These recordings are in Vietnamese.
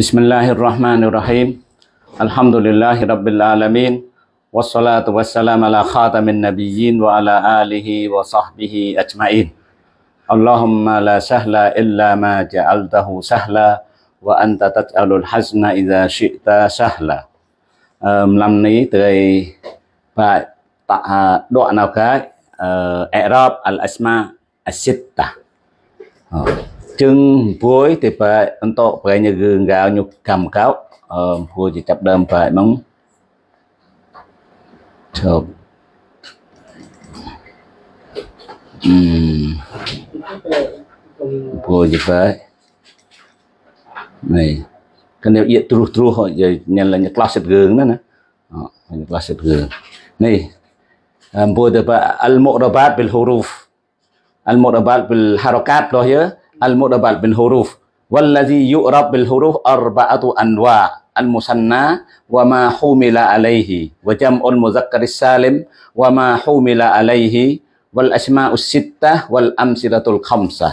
بسم الله الرحمن الرحيم الحمد لله رب العالمين والصلاة والسلام على خاتم النبيين وعلى آله وصحبه أجمعين اللهم لا سهل إلا ما جعلته سهلا وأنت تجعل الحزن إذا شئت سهلا Năm ní tới và tạ đoạn nào cái Arab ជឹងព្រួយតែប្រែអន្តោប្រែគឺងាវញុកម្មកោអឺព្រួយចាប់ដើមប្រែហ្នឹងជប់អឺព្រួយប្រែនេះគណិតយទ្រុសទ្រុសញ៉ាំឡើងក្លាសិតរឿងណាណាក្លាសិតរឿងនេះអំពើទៅអលមុរបាត بالحروف المربات بالحركات របស់យើ المدبر بالحروف والذي يعرف بالحروف أربعة أنواع المثنى وما حمل عليه وجمع المذكر السالم وما حمل عليه والأسماء الستة والأمثلة الخمسة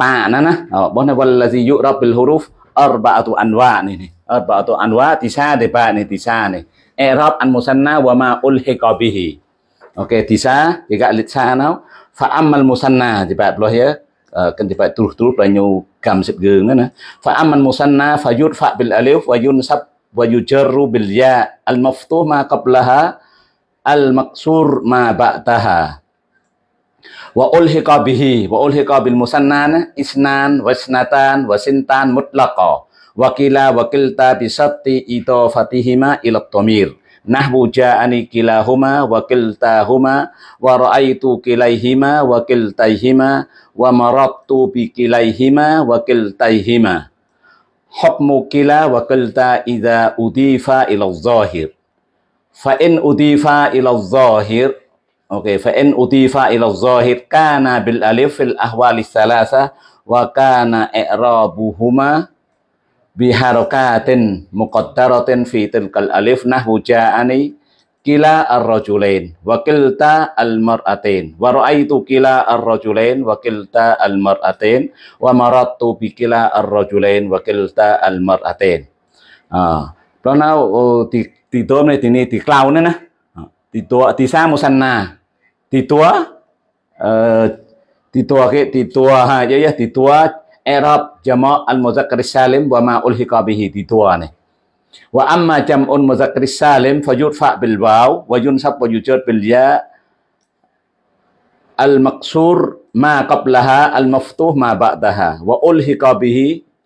ป่านะนะบอกนะวัลลซียุรับบิลฮุรุฟอัรบะตุอันวานี่นี่อัรบะตุอันวาติชาเดปานี่ติชานี่เอรับอันมุสันนาวะมาอุลฮิกอบิฮิโอเคติชา آه. juga kan tiba turuh-turuh banyu gam sip geungeun fa aman musanna fa fa bil alif wa yunsab wa yujarru bil ya al maftuh ma qablaha al maksur ma ba'daha wa ulhiqa bihi wa ulhiqa bil musanna isnan wa isnatan wa sintan mutlaqa wa kila wa kilta bi satti idafatihima ila tamir nahbu ja'ani kilahuma wa kiltahuma wa ra'aitu kilaihima wa kiltaihima wa marattu bi kilaihima wa kiltaihima hukmu kila wa kilta idza udifa ila zahir fa in udifa ila zahir okay fa in udifa ila zahir kana bil alif fil ahwali thalatha wa kana i'rabuhuma biharokatin muqaddaratin fi kal alif nahwu ja'ani kila arrojulain wakilta wa kilta al-mar'atain wa kila arrojulain wakilta wa kilta al-mar'atain wa marattu bi kila ar-rajulain wa kilta al-mar'atain ah plana ti ini do ne tini ti klau ne na ti tua ti samusan musanna ti tua ti eh, tua ke ti tua ha ya ya ti tua إعراب جمع المذكر السالم وما ألحق به تتوانه وأما جمع المذكر السالم فيرفع بالواو وينصب ويجر بالياء المقصور ما قبلها المفتوح ما بعدها وألحق به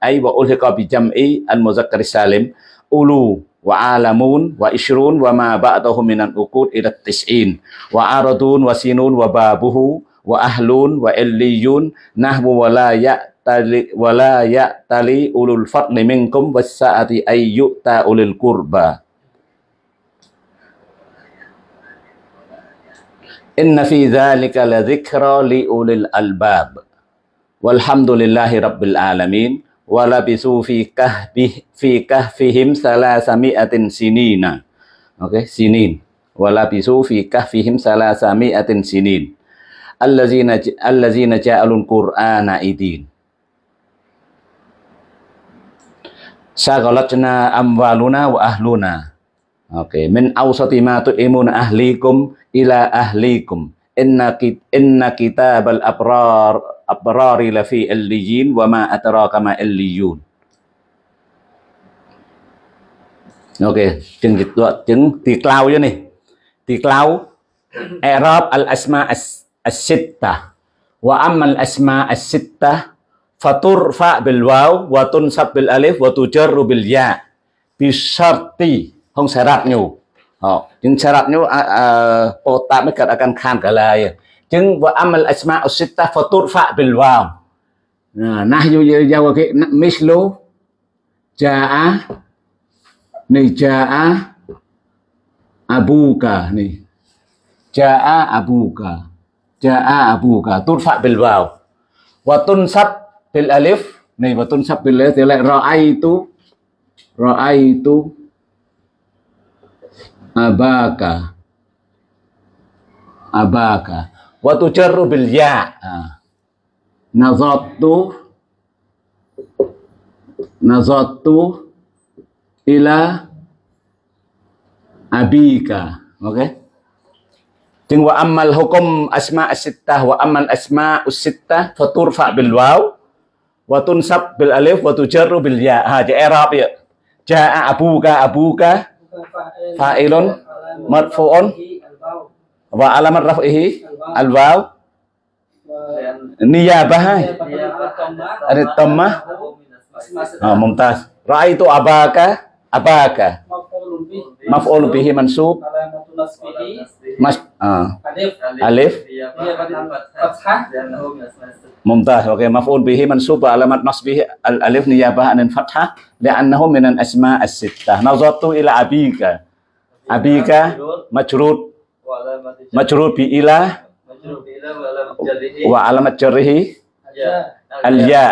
أي وألحق بجمع المذكر السالم أولو وعالمون وإشرون وما بعده من الأقود إلى التسعين وعرضون وسينون وبابه وأهلون وإليون نحو ولا يأتي tali wala ya tali ulul fadli minkum wassaati ayyuta ulil qurba inna fi dhalika la dhikra li ulil albab walhamdulillahi rabbil alamin wa labisu fi kahfi fi kahfihim salasami'atin sinina oke okay? sinin wa labisu fi kahfihim salasami'atin sinin allazina allazina ja'alul qur'ana idin syaghalatna amwaluna wa ahluna. Oke, okay. min awsati ma tu'imuna ahlikum ila ahlikum. Inna kit inna kitabal abrar abrari lafi illiyin wa ma atraka ma illiyun. Oke, okay. chừng dịch đoạn chứng thì ya cloud Arab al asma as, as sitta wa amma al asma as sitta faturfa bil waw wa tunsab bil alif wa tujarru bil ya bi syarti không sẽ rạt nhiều họ nhưng sẽ rạt nhiều ô tạm mới cắt akan khan cả lại nhưng và amal asma usita faturfa bil waw nah yu yu yu cái mislu jaa này jaa abuka này jaa abuka jaa abuka turfa bil waw wa tunsab til alif nih batun sab bil alif itu raaitu itu abaka abaka watu ceru bil ya Nazotu Nazotu ila abika oke okay? wa ammal hukum asma asittah wa amman asma usittah faturfa bil waw Watun sab bil alif watu jarru bil ya. Ha, Arab ya. Ja'a abuka abuka fa'ilun marfu'un wa alamat raf'ihi al waw niyabah ada tamah ah mumtaz raaitu abaka abaka maf'ul bihi mansub mas uh, alif mumtaz oke maf'ul bihi mansub alamat nasbihi al alif niyabah an fathah li'annahu al asma as-sittah nazartu ila abika abika majrur majrur bi ila wa alamat jarrihi al ya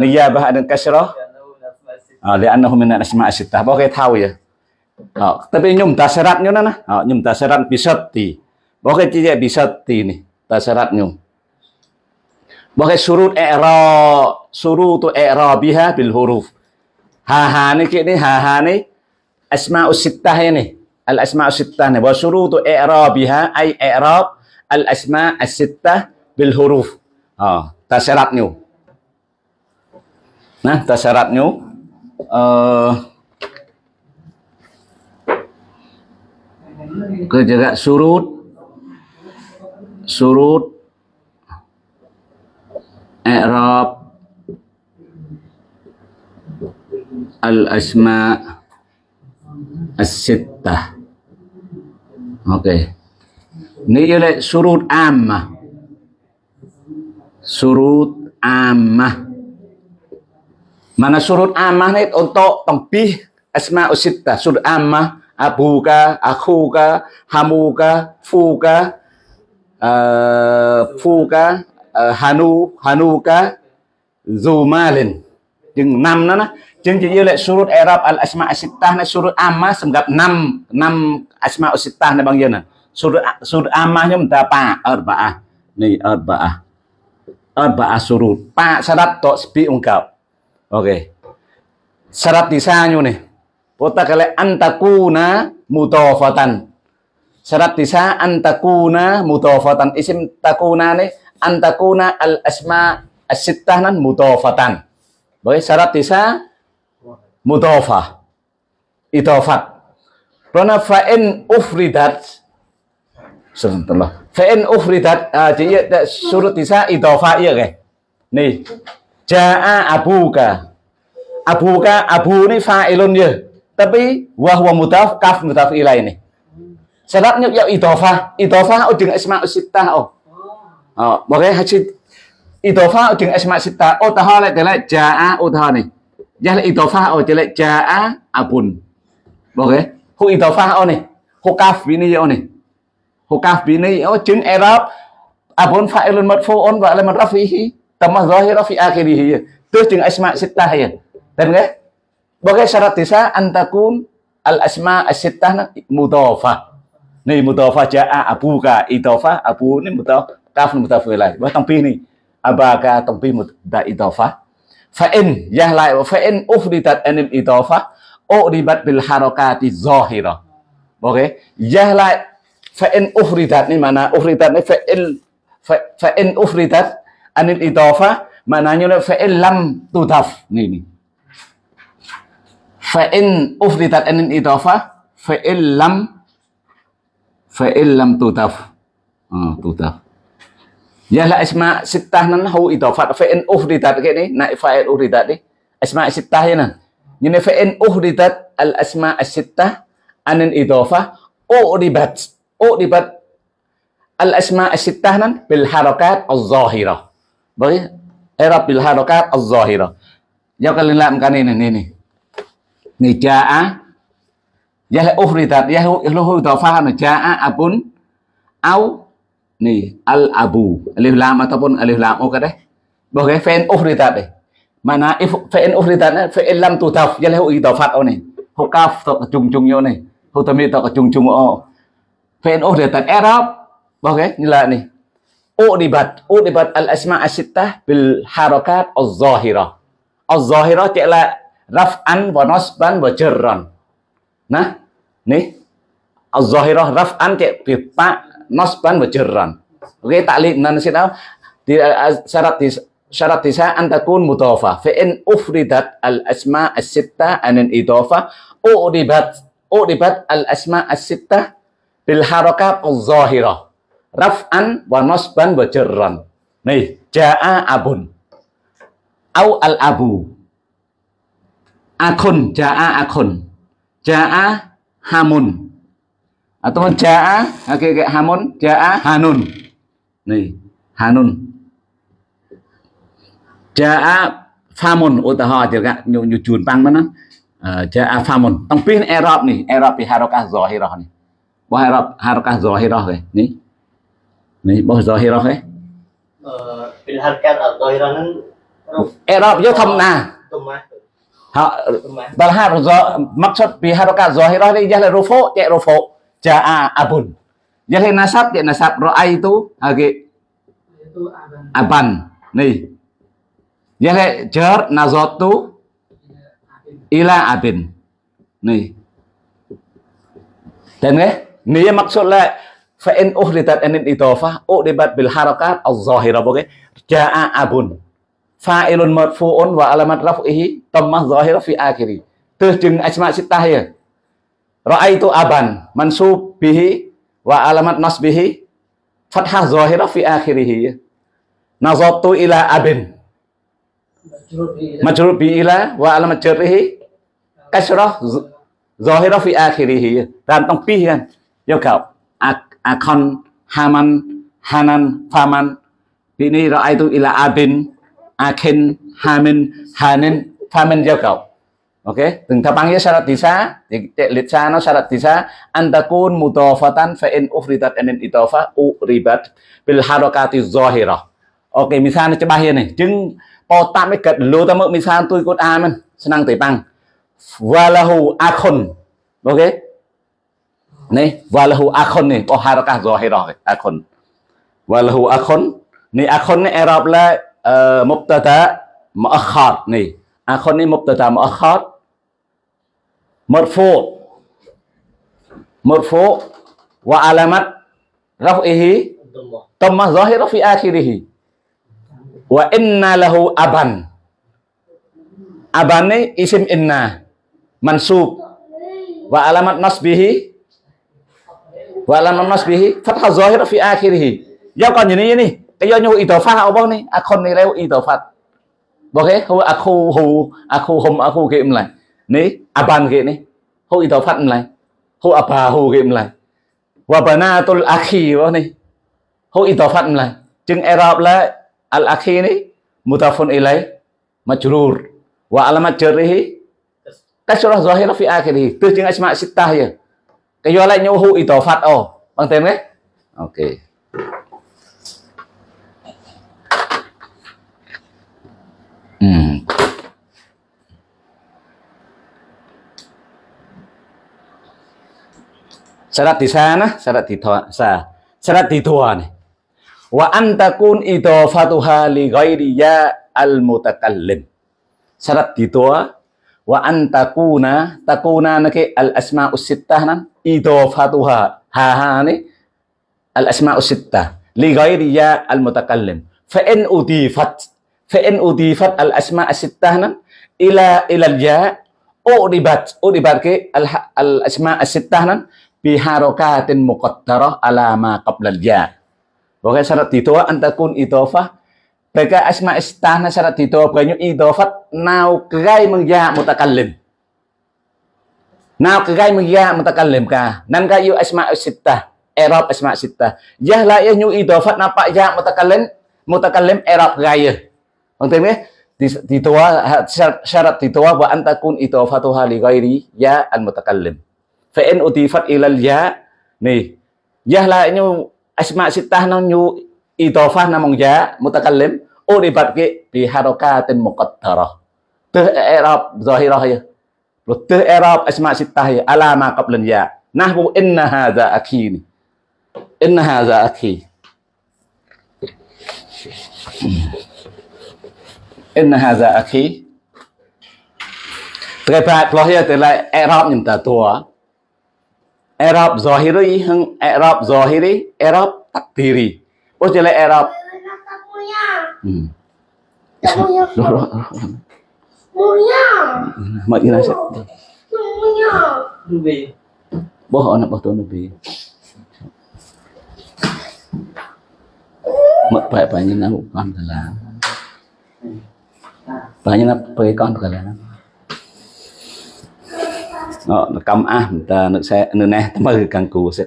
niyabah an kasrah ah, li'annahu minan asma as Bawa oke tahu ya Oh, tapi nyum tasyarat nyo nana. Oh, nyum tasyarat bisati. Bokeh cije bisati nih tasyarat nyum. Bokeh surut era surut tu era biha bil huruf. Haha nih kini haha nih asma usittah ini. Al asma usittah nih. Bahwa surut tu era biha ay era al asma usittah bil huruf. Oh, tasyarat nyo. Nah, tasyarat nyo. Uh, ke jaga surut surut i'rab al asma as-sittah oke okay. ni surut ammah surut amah mana surut ammah ini untuk Tempih asma usitta surut amah abuka Akuka, hamuka fuka uh, fuka uh, hanu hanuka zumalin chừng năm đó nó chừng chỉ như lệ surut Arab al asma asita này surut amma sầm gặp năm năm asma asita này bằng giờ nè surut surut amma nhóm ta pa arba'a này arba'a arba'a surut pa syarat tok sepi ungkap oke okay. syarat di sana nih Potakale antakuna mutawafatan. Syarat disa antakuna mutawafatan. Isim takuna ni antakuna al asma asittahnan mutawafatan. Baik, syarat disa mutawafah. Itawafat. Karena fa'in ufridat. Sebentar. Fa'in ufridat. Uh, ah, jadi ya, surut disa itawafah Iya, ke? Nih. Ja'a abuka. Abuka, abu ini fa'ilun ya. tapi wahwa mutaf kaf mutaf ilai ini syaratnya ya idofah idofah udeng oh, asma sittah oh oh makanya hasil idofah udeng oh, asma sittah oh tahu lại lại jaa oh tahu này giá là idofah oh lại jaa abun makanya hu idofah oh này hu kaf ini oh này hu kaf ini oh chứng Arab abun fa'ilun madfu'un wa alamat rafihi tamah zahira fi akhirih terus dengan asma sittah ya dan nggak Bagai syarat desa antakun al asma asittah mudofa. Nih mudofa jaa abuka idhafah abu ini mudhaf mudhaf wilai, Wah tampih nih. Abaka tampih mudda idhafah. fa'in in yahlai wa fa in ufridat anil idhafah uribat bil harakati zahirah. Oke, yahlai fa in ufridat ini mana ufridat ini fa'il fa in ufridat anil mana mananya fa'il lam tudaf nih nih fa'in ufridat anin idhafah fa'il lam fa'il lam tutaf ah tutaf ya la asma sittah nan hau idhafat fa'in ufridat ke ni nak fa'il ufridat ni asma sittah ya ini fa'in ufridat al asma as sittah anin idhafah u'ribat u'ribat al asma as nan bil harakat az-zahirah bagi Arab bil harakat az-zahirah. Ya kalian kan ini ini. ni jaa yahle ufridat yahle huda fahana jaa abun au ni al abu alif lam ataupun alif lam oke deh bagai fen ufridat deh mana if fen ufridat fen lam tu taf yahle hu idafat o ni hu kaf to chung chung yo ni hu tami to chung chung o fen ufridat i'rab bagai ni la ni udibat udibat al asma asittah bil harakat az-zahirah az-zahirah tiada raf'an wa nasban wa jarran. Nah, nih az-zahirah raf'an cek bipa nasban wa jarran. Oke, ta'liq nan sita di syarat di syarat disa an takun mudhafah. Fa in ufridat al-asma as-sitta an idhafah uribat uribat al-asma as-sitta bil harakah az-zahirah. Raf'an wa nasban wa jarran. Nih, ja'a abun. Au al-abu akun jaa akun jaa hamun atau jaa okay, okay, hamun jaa hanun nih hanun jaa famun utaha jaga nyu nyu jun pang mana jaa famun tong pin erop nih erop di harokah zahirah nih boh erop harokah zahirah nih nih nih boh zahirah nih bil harokah zahirah nih erop yo thom na Balhar maksud biharoka zohirah ini jalan rufo cek rufo jaa abun. Jalan nasab cek nasab roa itu lagi aban nih. Jalan jar nazotu ila abin nih. Dan ke? Nih maksudnya fa'in uhlitat anin idofah u'libat bil harakat al oke Jaa abun. fa'ilun marfu'un wa alamat raf'ihi tammah zahira fi akhiri teu jeung asma sittah ieu ra'aitu aban mansub bihi wa alamat nasbihi fathah zahira fi akhirih nazartu ila abin majrur bi ila wa alamat jarrihi kasrah zahira fi akhirih dan tong pi kan yo kau akon haman hanan faman bini ra'aitu ila abin Akin, Hamin, Hanin, Famin giao cầu. Ok, từng tháp băng với syarat tisa, thì liệt sa nó syarat tisa, antakun mutawafatan fa in ufridat anin itafa uribat bil harakati zahira. Ok, misal nó ច្បាស់នេះចឹងបតាមិនកើតលោតាមើលមីសានទួយគាត់អាមិនស្នងតេប៉ាំងវ៉ាឡាហូអាខុនអូខេនេះវ៉ាឡាហូអាខុននេះបោះហារកាសហ្សូហេរ៉អាខុនវ៉ាឡាហូអាខុននេះអាខុននេះអេរ៉ាប់ឡា Eh, mubtada muakhar nih akhir nih mubtada muakhar marfu marfu wa alamat raf'ihi dhammah zahira fi akhirih wa inna lahu aban aban ni isim inna mansub wa alamat nasbihi wa alamat nasbihi fathah zahir fi akhirih ya kan ini ini cái bao nè, à à con này kayo à idofat apa nih akon nih reo idofat oke hu aku hu aku hum aku kim lah nih aban kim nih hu idofat lah hu apa hu kim lah wabanatul akhi apa nih hu idofat lah jeng erab lah al akhi nè, mutafun ilai majrur wa alamat jarihi kasrah zahira fi akhirih terus jeng asma sittah ya kayo lah nyo hu idofat oh bang tem oke okay. Hmm. Syarat di sana, syarat di sa, syarat di dua nih. Wa antakun itu li ghairi ya al mutakallim. Syarat di dua wa antakuna takuna nake al asma usitta nan idhafatuha ha ha nih al asma usitta li ghairi ya al mutakallim fa in udifat Fa'in udifat al asma asittahna ila ilal ja udibat udibat ke al, al asma asittahna biharokatin muqaddarah ala ma qablal ja. Bahkan syarat itu antakun idofah mereka asma istahna syarat ditobanyu idofat nau kegai mengja mutakallim. Nau kegai mengja mutakallim ka. Nan ka yu asma sittah. Erab asma sittah. Yah la yah nyu idofat napa ja mutakallim mutakallim erab gaya. Bang Taimiyah ditoa syarat ditoa wa antakun fatuha li ghairi ya al mutakallim. Fa in utifat ilal ya nih ya la inu asma sittah non nyu itofah namung ya mutakallim uribat ke bi harakatin muqaddarah. Teh i'rab zahirah ya. Lu teh i'rab asma sittah ya ala ma qablan ya. Nahbu inna hadza akhi. Inna hadza akhi. in haza akhi trai pat lo hia te lai arab nim ta tua arab zahiri hang arab zahiri arab takdiri o te lai arab hmm. Mak ina sa. Nubi. Boh anak boh tu nubi. Mak pai pai ni nak bukan salah tanya pe con ke la ờ, nó nó cầm à ta nó sẽ nó nè ta mơ càng cù sẽ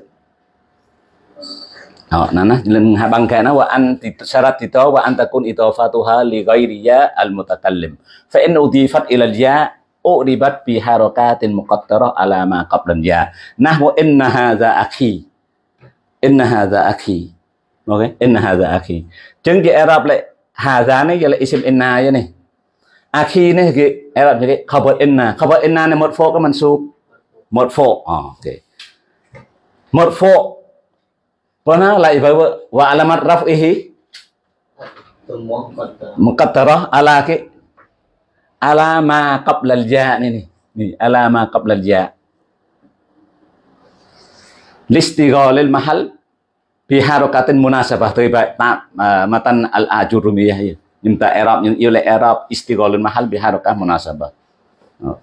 ờ, nó nó nó lên hai băng cái nó và anh thì syarat thì to và anh ta kun itofatuha li ghairi ya al mutakallim fa in udifat ila al ya uribat bi harakatin muqattara ala ma qabla al ya nahwa inna hadha akhi inna hadha akhi okay inna hadha akhi chừng cái arab lại hadha này là isim inna vậy này Aki ini lagi Arab jadi kabut inna kabut inna ni mod four ke mod sub mod four ah okay mod four pernah lah like, ibu wa alamat raf ihi mukatara ala ke alama kap lalja ni ni ni alama kap lalja listigol il mahal katin munasabah terlibat tak uh, matan al ajurumiyah ini iya. Minta Arab, yule Arab istiqolun mahal biharokah munasabah. Oh.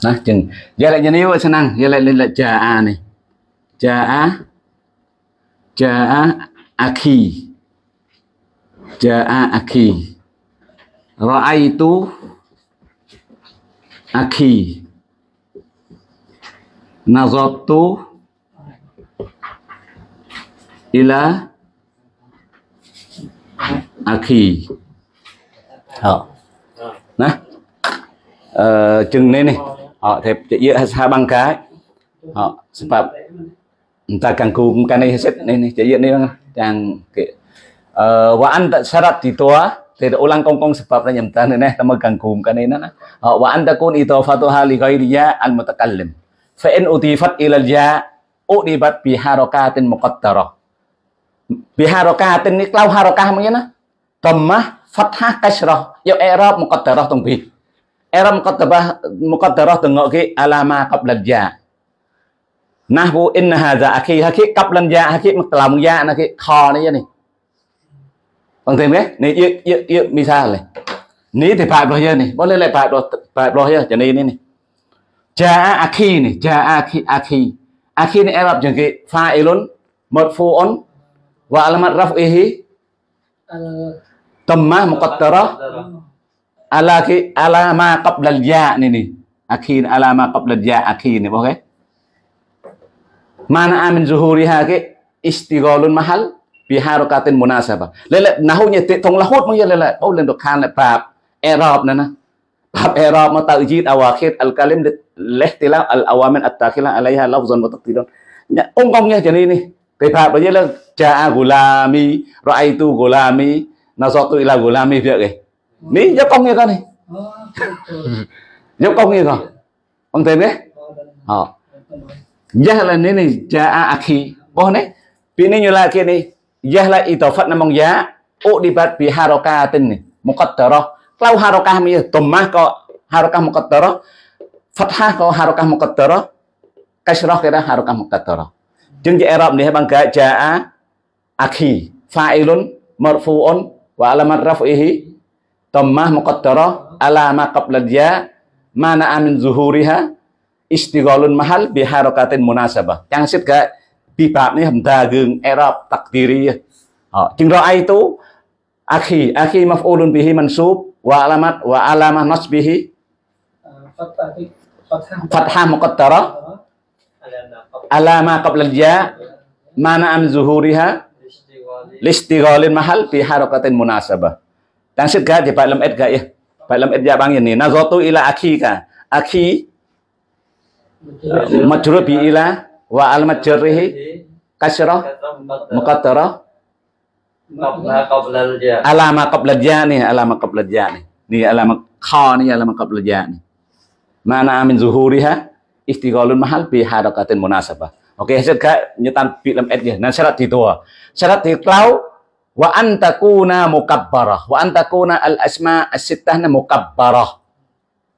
Nah, jeng. jalan jene yo senang, jalan lelak jaa nih, Jaa jaa akhi. Jaa akhi. itu akhi. Nazartu ila akhi họ nè ờ, chừng nên này họ thẹp dễ hai băng cái họ sebab entah kangku bukan ini set ini jadi ini yang ke uh, waan tak syarat di tua tidak ulang kongkong sebabnya nyemtan ini sama kangku kan ini nah wa anda kun itu fatu hali ghairiya al mutakallim fa in utifat ilal ya udibat bi harakatin muqaddarah بحركات ini kalau harakah begini dhammah fathah kasrah yo i'rab muqaddarah tanbih i'rab muqaddarah muqaddarah tengok ke alama qabla ya nahwu in hadza akhi hakhi qabla ya hakhi mutlam ya na ke kho ni ni បងទេមែននេះយើយើយើមីសាលេ នេះទេបាបរបស់យើងនេះបងលេលេបាបរបស់បាបរបស់យើងចានេះនេះចាអាខីនេះចាអាខីអាខីអាខីនេះអេរ៉ាប់ជាងគេហ្វាអេលុនម៉ូតហ្វូអុន Wa alamat raf'ihi dhammah muqaddarah ala ki ala ma qabla al-ya ni ni. Akhin ala ma qabla al-ya akhin ni okay Mana amin zuhuriha ke istighalun mahal bi harakatin munasabah. Lele nahunya te tong lahut mong ya lele. Oh len do khan le prab erab na na. Prab erab ma tawjid awakhir al-kalim le ihtilaf al-awamin at takhila 'alayha lafzan wa taqdiran. Ya jadi ni គេថាបើយើងលើកចាអាគូឡាមីរអៃទូគូឡាមីណាសតុយឡាគូឡាមីវាគេនេះយកកងងារគាត់នេះយកកងងារគាត់អង្ទេនេះអោយ៉ាឡានេះនេះចាអាអាខីបោះនេះពីនេះយឡាគេនេះយ៉ាឡាអ៊ីតហ្វាត់ណាមងយ៉ាអូឌីបាត់ពីហារកាទិននេះមកតរោះក្លៅហារកាមីតម៉ាស់ក៏ហារកាមកតរោះហ្វាត់ហាក៏ហារកាមកតរោះកាសរោះគេដែរហារកាមកតរោះ jeng Jeung i'rab nih bang jaa akhi fa'ilun marfu'un wa alamat raf'ihi tammah muqaddarah ala ma qabla ya mana amin zuhuriha istighalun mahal bi harakatin munasabah. Yang sit ga bi bab ni hamda geung takdiri takdiriyah. Ha, itu akhi akhi maf'ulun bihi mansub wa alamat wa alamah nasbihi fathah muqaddarah alama ma qablal ya mana an zuhuriha listighalin mahal fi harakatin munasabah dan siết di thì phải làm ya Palem làm ít bang ini nazatu ila akhi ka akhi bi ila wa al majrihi kasrah muqaddara alama qabla ja nih alama qabla ja nih nih alama kha nih alama qabla ja ni mana min zuhuriha istiqalun mahal bi harakatin munasabah. Oke, okay, sedekah nyetan film ednya. Nah, syarat di dua. Syarat di klau wa antakuna mukabbarah wa antakuna al asma as sittahna mukabbarah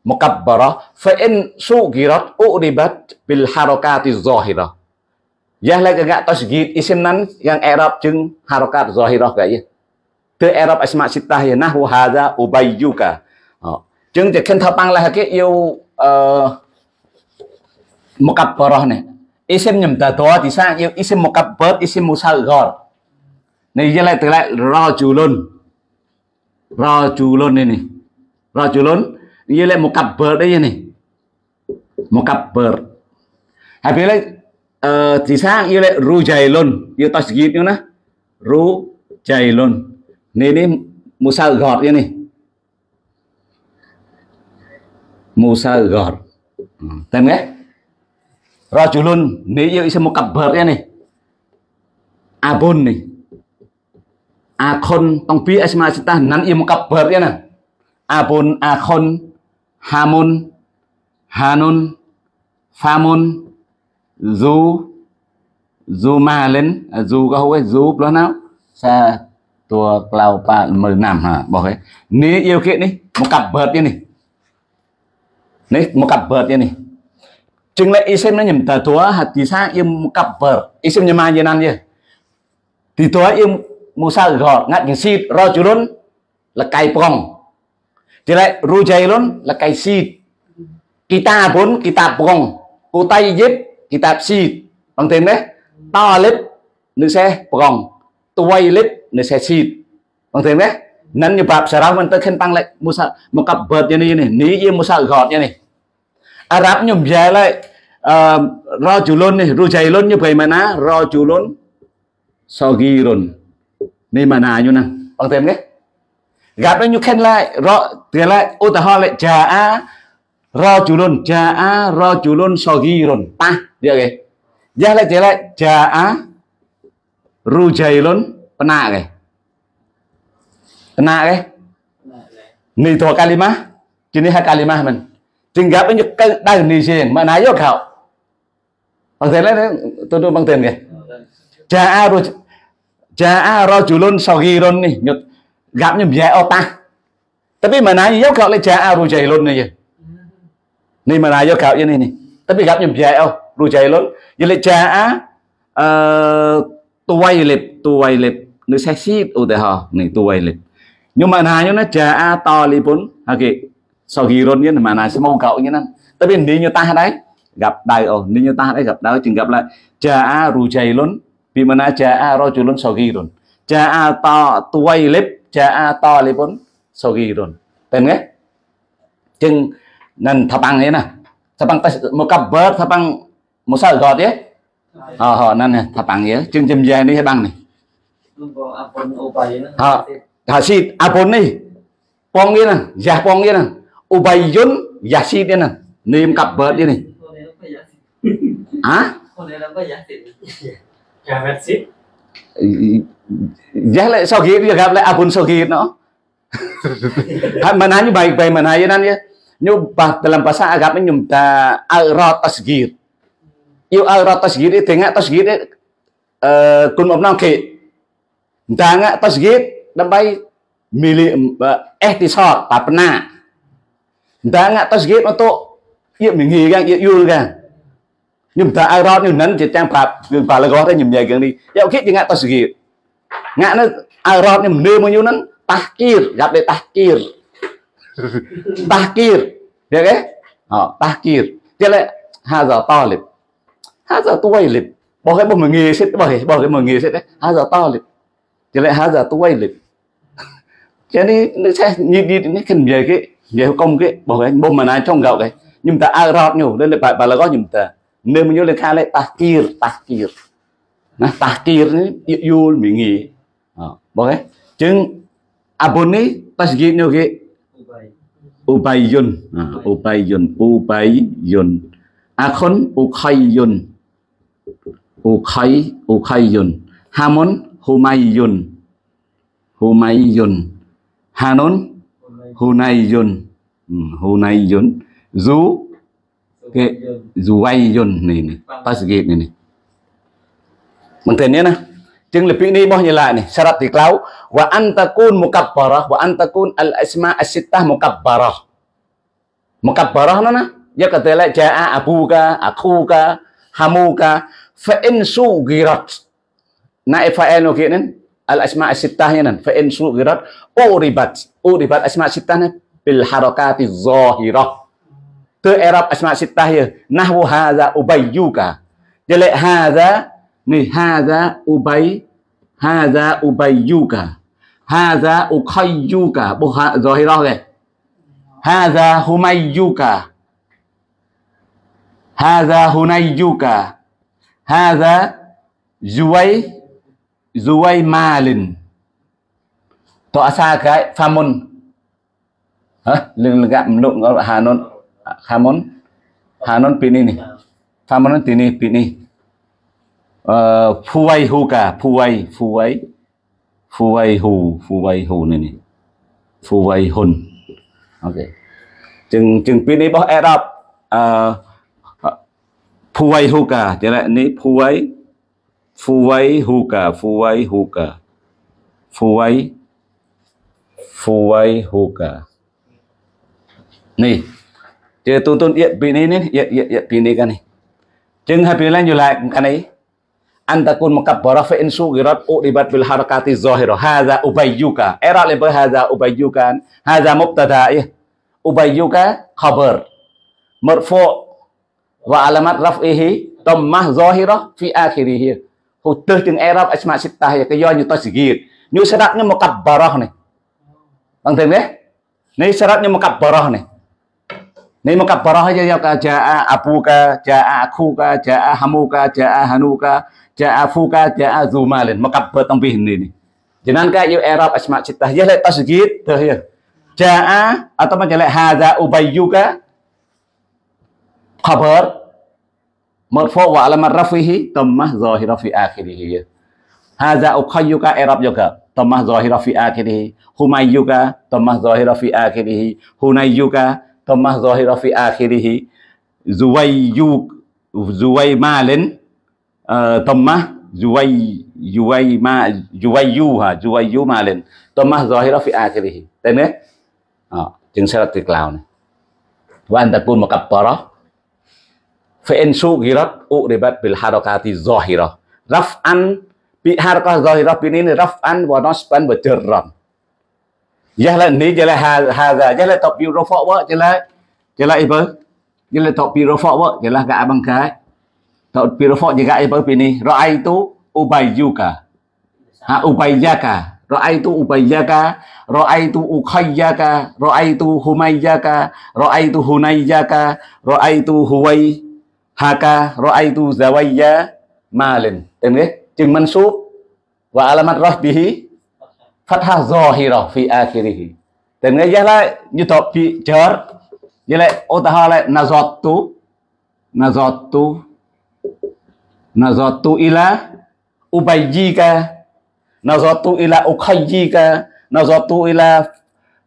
mukabbarah fa in sugirat uribat bil harakati zahirah Yah lagi gak tasgid isimnan yang Arab jeng harokat zahirah gak ya. Te Arab asma sitah ya nahwu hadza ubayyuka. Jeng jeng kentapang lah ke yo uh, mukabbarah nih. Isim nyemdadoa di sana ya, isim mukabbar, isim musaghar. Nih jelek jelek rajulun. Rajulun ini. Rajulun ini iya jelek mukabbar ini nih. Mukabbar. Habis lek eh di sana jelek iya rujailun, ya tasgid nah. Rujailun. Nih ini musaghar ini. Musaghar. Hmm. Tem nggih? Ya? rajulun ni ieu ismu kabar ya nih abun nih akon tong pi asma sitah nan ieu kabar ya na abun akon hamun hanun famun zu zu ma lên zu có hối zu lo nào sa tua clau pa mười năm hả bỏ cái ní yêu kiện đi một cặp vợt đi ní một cặp vợt Jenglah isimnya nyem dadua hadisah im kabbar. Isim nyemanyinan ya. Di doa im musal gor ngat jeung sid rajulun lekai prong. Dilek rujailun lekai sid. Kitabun kitab prong. Kutayib kitab sid. Bang tene talib niseh prong. Tuwailib niseh sid. Bang tene nan nyebab sarah men teu pang lek musal mukabbat ini ini. Ni ieu musal gor ini. Arabnya biaya lek Rau rajulun nih rujailun bagaimana rajulun sogirun nên mà nà như nè bằng thêm nhé gặp nó như khen lại rau, tiền lại ô tà ho lại trà a rau chủ luôn trà a rau chủ luôn so ghi luôn ta à, được kì ra lại tiền lại trà a rau chày luôn pana kì pana kì nì thua kalima chỉ nì hai kalima mình chừng gặp nó như cái đây nì xin mà nãy vô khảo Bang Ten lain tuntun Bang Ten ya. Ja'a ja'a rajulun saghirun nih nyut gặp như vậy ô ta. Tapi mana yo kau le ja'a rujailun nih. Nih mana yo kau ini nih. Tapi gặp như vậy ô rujailun. Yo le ja'a tuwailib tuwailib nó sẽ xít ô tê hò này tuwailib. Nhưng mà nào nó ja'a talibun. Ok. Saghirun nih mana semua kau ini nan. Tapi nih nyut ta đấy. gặp đại ở nếu như ta đã gặp đại chừng gặp lại cha a ru chay luôn vì mà cha a ro chu luôn sau khi rồi cha a to tuay lép cha a to lép bốn sau khi rồi tên nghe chừng nên thập bằng ấy nè thập bằng một cặp bớt thập bằng một sợ gọt ấy ờ họ ờ, nên nè thập bằng ấy chừng chừng về đi thập bằng này họ ờ, họ si apon này pong ấy nè giả pong ấy nè ubayun giả xịt ấy nè niêm cặp bớt đi này Hah? Iya. Gawet sih. Jahlek sogit ya gaplek abun sogit no. Mananya baik-baik manayanan ya. Nyubah dalam bahasa agama nyumta al-rat tasgir. Yo al-rat tasgir eh, itu tengah eh, tasgir eh kun mabna ke. Tengah tasgir dambai milik eh tisor eh, papena. Tengah tasgir untuk iya menghilang iya yul kan. nhưng ta ai rót nhưng nấn chỉ trang phạt gần phạt là gót đấy nhầm nhảy gần đi dạo khi thì ngã ta sự gì ngã nó ai rót nhưng nêu bao nhiêu nấn tahkir gặp đây tahkir tahkir được cái ờ tahkir thế là hai giờ to lịp hai giờ tuổi lịp bỏ cái bông mà nghề xếp bỏ cái bỏ cái mà nghề xếp đấy hai giờ to lịp thế là hai giờ tuổi lịp cho nên nó sẽ như đi nó cần về cái về công cái bỏ cái bông mà này trong gạo cái nhưng ta ai rót nhiều nên là bà bà là có nhầm ta nên mình lên khai lại tahkir tahkir nah tahkir ờ, ni yul mingi ha boleh jeng aboni, pas gi ni ge ubayyun ha ờ, ubayyun ubayyun akhon à ukhayyun ukhay hamon humayyun humayyun hanon hunayyun ừ, hunayyun zu គេសុវ័យយុននេះនេះប៉ាសគីបនេះនេះមិនទេនេះណាជាងលិពីនេះរបស់ញាឡានេះសារ៉ាត់ទីក្លៅវ៉ាអានតាគូនមុកាប់បារ៉ះវ៉ាអានតាគូនអលអស្មាអសិតតាមុកាប់បារ៉ះមុកាប់បារ៉ះនោះណាយកតែលេចាអាអពូកាអខូកាហាមូកា فإن سوغرت نائب فاعل نو كينن الاسماء السته نن فإن سوغرت أوربت أوربت أسماء السته بالحركات الظاهرة tu Arab asma sittah ya nahwu hadza ubayyuka jale hadza ni hadza ubay hadza ubayyuka hadza Ukayyuka, bu ha zahirah ke hadza humayyuka hadza hunayyuka hadza zuway zuway malin To xa cái pha môn hả lưng gạm lụng gọi hà nôn Hamon Hanon pilih nih. Hamonon ini pilih. Uh, Fuwai hu ka, Fuwai, Fuwai, Fuwai hu, Fuwai hu ini. Fuwai hun. Oke. Okay. Chừng chừng pilih boh Arab. Uh, Fuwai hu ka, jadi ini Fuwai Fuwai hu ka, Fuwai hu ka. Fuwai Fuwai hu ka. Nih. tuntun ya bini ini ya ya ya bini kan nih jeng habilan yula kan nih antakun makabbara fa girat u ribat bil harakati zohiro haza ubayyuka era le haza ubayyukan Haza mubtada ya ubayyuka khabar Merfo wa alamat raf'ihi dhammah zahira fi akhirih hutah jeng era asma sittah ya kaya nyuta sigir nyu syaratnya mukabbarah nih Bang Tem ya? Ini syaratnya mukabbarah nih. Naimuka parah aja ya jaa apuka, jaa akuka, jaa hamuka, jaa hanuka, jaa fuka, jaa zumalin. Makabbat ang bihni ni. Jangan ka yung Arab asma cita. Ya lek tasjid dah ya. Jaa atau macam lek hadza ubayyuka khabar marfu wa alamat rafihi tammah zahira fi akhirih ya. Hadza ukayyuka Arab juga. Tammah zahira fi akhirih. Humayyuka tammah zahira fi akhirih. Hunayyuka thumma zahira fi akhirih zuwayyuk zuwaymalin uh, eh, thumma zuway zuwayma zuwayyuha zuwayyumalin thumma zahira fi akhirih tên đấy ya? đó, ah, chứng sẽ là tuyệt lào này pun an takun muqabbara fa in sugirat uqribat bil raf'an bi harakah zahira pinin raf'an wa nasban wa jalan ni jalan haza jalan tak pi rafa wa jalan jalan apa jalan tak pi rafa wa jalan ka abang ka tak pi rafa jaga apa pi ni raaitu ubayyuka ha ubayyaka raaitu ubayyaka raaitu ukhayyaka raaitu humayyaka raaitu hunayyaka raaitu huwai haka raaitu zawayya malin. Tem ke? Jeung mansub wa alamat rahbihi fathah zahira fi akhirih dan ngajah la nyutop fi jar jele otaha la nazattu nazattu nazattu ila ubayyika nazattu ila ukhayyika nazattu ila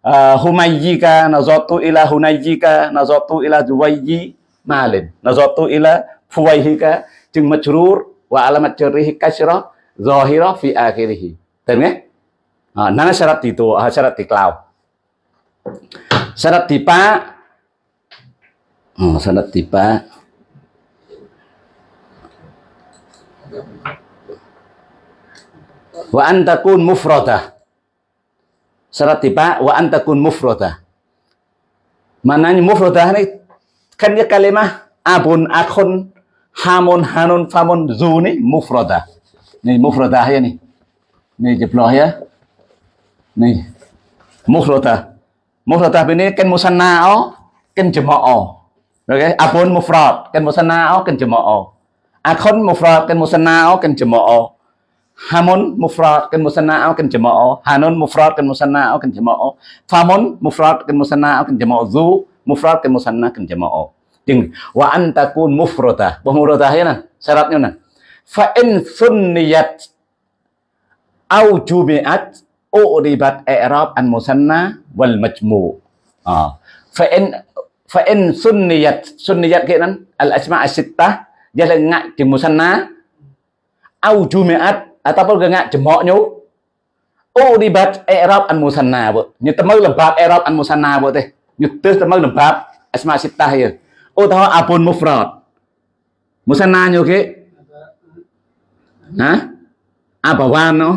uh, à, humayyika nazattu ila hunayyika nazattu ila juwayyi malin nazattu ila fuwayhika jeung majrur wa alamat jarrihi kasrah zahira fi akhirih dan ngajah Nah, nana syarat itu, ah, syarat di klau. Syarat tipa, oh, syarat tipa. Wa antakun mufrodah. Syarat tipa, wa antakun mana Mananya mufrodah ini kan dia kalimah abun akun hamun hanun famun zuni mufrodah. Ini mufrodah ya nih. Ini jebloh ya. Nih. mufrota mufrota ini kan musanna'o, kan jemoo Oke, okay? abun mufrad, kan musanna'o, kan jemoo Akhun mufrad, kan musanna'o, kan jemoo Hamun mufrad, kan musanna'o, kan jemoo Hanun mufrad, kan musanna'o, kan jemoo Famun mufrad, kan musanna'o, kan jemoo Zu mufrad, kan musanna'o, kan jemoo Ding. Wa antakun mufrota, Wa mufradah ya nah, syaratnya nah. Fa in sunniyat au jumi'at أُعْرِبَتْ إعراب المثنى والمجموع آه. فإن فإن سنيت سنيت كده الأسماء الستة dia là ngại chừng musanna au jumiat ataupun ke ngại chừng mọ nyu uribat i'rab an musanna bu như tâm mơ làm bab i'rab an musanna bu thế như tư tâm mơ làm bab asma sittah ya ô tho apun mufrad musanna nyu ke hả abawan no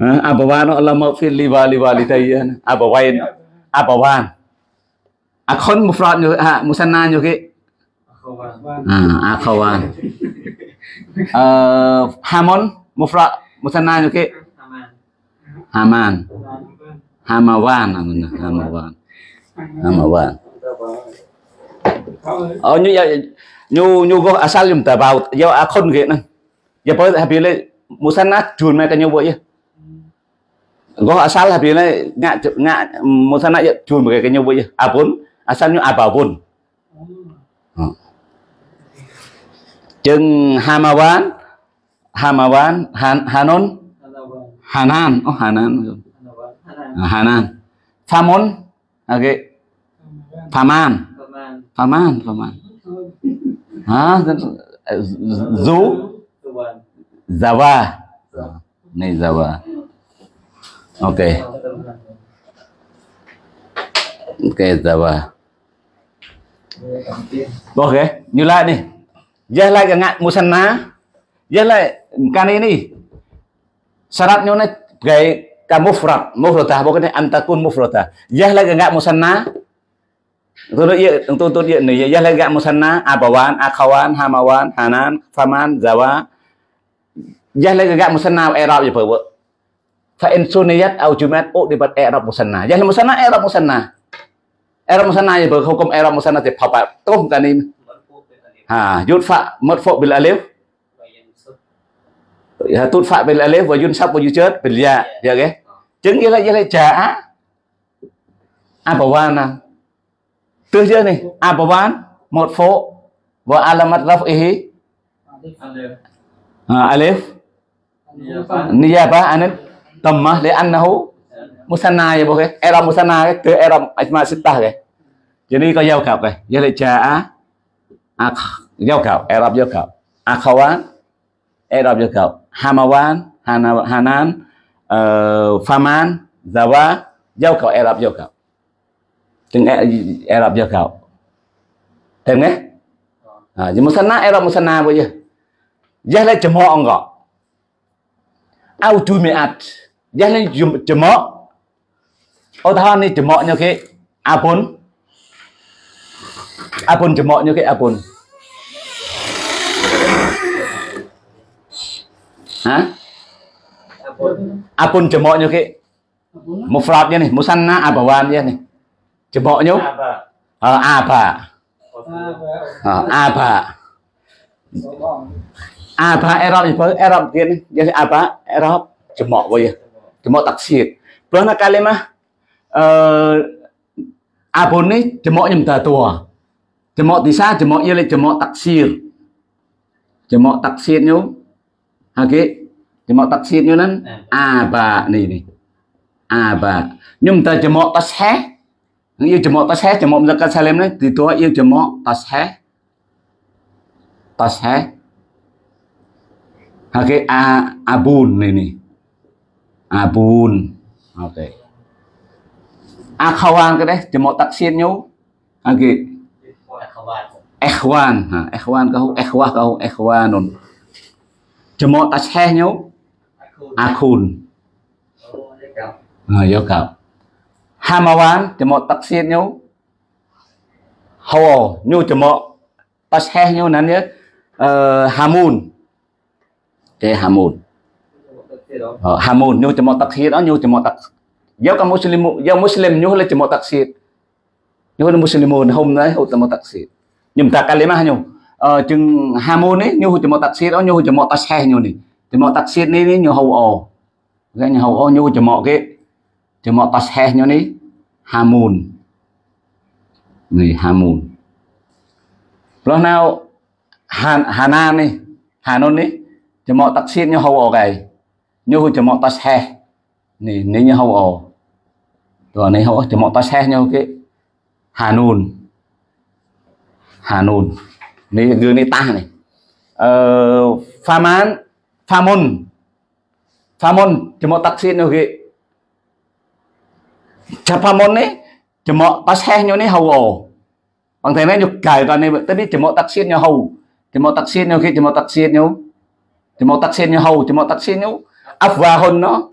abawano lama fi liwa liwa litayan abawain abawan akhon mufrad nyo ha musanna nyo ke ah akhawan hamon mufrad musanna nyo ke haman hamawan hamawan hamawan oh nyu nyu nyu go asal yum tabau yo akhon ke nang ya pa habile musanna chuồn mẹ cái nhau vậy gõ asal habis này ngạ ngạ musanna ya chuồn mẹ cái nhau vậy abun asalnya ababun chừng hamawan hamawan han hanon hanan oh hanan hanan famon okay faman faman faman ha zu Java dạ. này Java ok ok Java ok như lại đi Jah lại chẳng hạn musanna Jah lại cái này kan ini syaratnya na kayak ka mufrad mufradah này antakun mufrata, Jah lại enggak musanna Tuntut ia, tuntut ia ni. Jah lagi musanna, abawan, akawan, hamawan, hanan, faman, zawa, Jai lagi gak musana Arab je pewe. Fa insuniyat au jumat u dibat Arab musana. Jai musana Arab musana. Arab musana je pewe hukum Arab musana te phapa. Tum tani. Ha, yud fa madfu bil alif. Ya tut fa bil alif wa sắp, sab wa chết, bil ya. Ya ke? Chứng như là như là trả Abawan à. Từ chưa này Abawan một phố Và alamat raf'ihi Alif Alif Dạ. niyaba anil tamma li annahu musanna ya boke era musanna ke era ajma sittah ke jadi kau giao cặp này giờ lại cha ak giao cặp Arab giao cặp akhawan Arab giao cặp hamawan hanan uh, ờ, faman zawa giao cặp Arab giao cặp tiếng Arab giao cặp thêm nghe à, nhưng mà sana Arab musana bây giờ giờ lại chấm họ ông autumiat យ៉ាងនេះចំមកឧទាហរណ៍នេះចំមកញោគេអាពុនអាពុនចំមកញោគេអាពុនហ៎អាពុនចំមកញោគេមកផ្លត់យ៉ាងនេះមកសាន់ណាអាបវ៉ានយ៉ាងនេះចំមកញោអាបាអាបាអាបាអាប្រាអេរ៉ុបទៅអេរ៉ុបទៀតនិយាយអាប្រាអេរ៉ុបចំមកវិញចំមកតាក់ស៊ីតព្រោះណាកាលេម៉ាអឺអាបូននេះចំមកខ្ញុំតើតួចំមកទីសាចំមកយលចំមកតាក់ស៊ីតចំមកតាក់ស៊ីតញោហៅគេចំមកតាក់ស៊ីតញោហ្នឹងអាបានេះនេះអាបាខ្ញុំតើចំមកតាសហេនឹងយើងចំមកតាសហេចំមកមិនដឹងកាសាលេមនេះទីតួយើងចំមកតាសហេតាសហេ Oke, okay, A, abun ini. Abun. Oke. Okay. Akhawan ke deh, jemok taksin nyu. Oke. Ikhwan. Ha, ikhwan kau, ikhwah kau, ikhwanun. Jemok tasheh nyu. Akun. Nah, yo kau. Hamawan jemok taksin nyu. Hawa nyu jemok tasheh nyu nan ya. Uh, eh, hamun. គេហាមូនហាមូនញុចំតាក់សៀតញុចំតាក់យកកមូស្លីមយកមូស្លីមញុលចំតាក់សៀតញុលមូស្លីមហុំណៃហុចំតាក់សៀតញុំតាកាលីម៉ាញុជឹងហាមូននេះញុចំតាក់សៀតញុចំតាក់ឆេះញុនេះចំតាក់សៀតនេះញុហៅអូគេញុហៅអូញុចំគេចំតាក់ឆេះញុនេះហាមូននេះហាមូនព្រោះណៅហានានេះហានុននេះจะมอตักซีนยูฮาวออกไงยูฮูจะมอตัสแฮนี่นี่ยูฮาวออกตัวนี้ฮาวจะมอตัสแฮยูกิฮานูนฮานูนนี่คือนี่ตาเนี่ยเอ่อฟามานฟามอนฟามอนจะมอตักซีนยูกิจะฟามอนนี่จะมอตัสแฮยูนี่ฮาวออกบางทีแม่ยูไก่ตอนนี้แต่นี่จะมอตักซีนยูฮาวจะมอตักซีนยูกิจะมอตักซีนยู thì mau tắc sen hầu thì mau tắc sen nhau afwa hon nó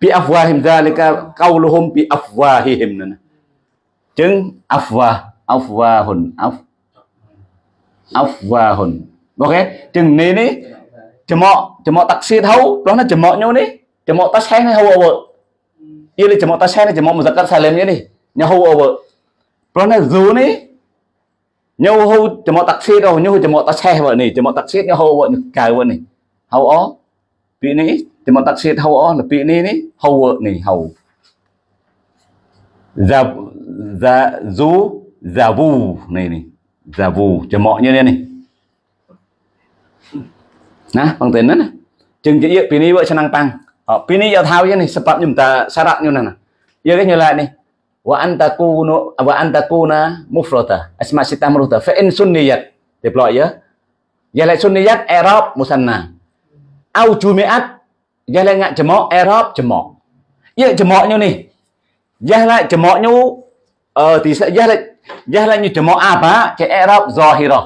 bi afwahim dhalika qawluhum bi afwahihim nana chứng afwa afwahun af afwahun ok chừng này nè chừng mọ chừng mọ taxi thâu đó là chừng mọ nhau nè chừng mọ taxi này hâu over yêu là chừng mọ taxi này chừng mọ một giấc sai lên như đi nhà hâu over đó là dù nè ញោហូចំតាក់ស៊ីដោញោចំតាក់ឆេះវនេះចំតាក់ស៊ីញោហូវនេះកៅវនេះហៅអពីនេះចំតាក់ស៊ីហៅអពីនេះនេះហៅវនេះហៅ za za zu zavu នេះនេះ zavu ចំកញនេះនេះណាបងតេនណាជឹងជាពីនេះវឆ្នាំប៉ាំងពីនេះយកថៅនេះសម្រាប់ខ្ញុំតាសារៈខ្ញុំណាយកគេញ៉ាំឡានេះ وأن تكون وأن تكون مفردة أسماء ستة مفردة فإن سنيت تبلغ يا يلا سنيت إعراب مثنى أو جمعت يلا ngak جمع إعراب جمع يا جمع نيو ني يلا جمع نيو អឺទីយះលេខយះលេខញូចំអាបាជាអេរ៉ាប់ហ្សហ៊ីរ៉ា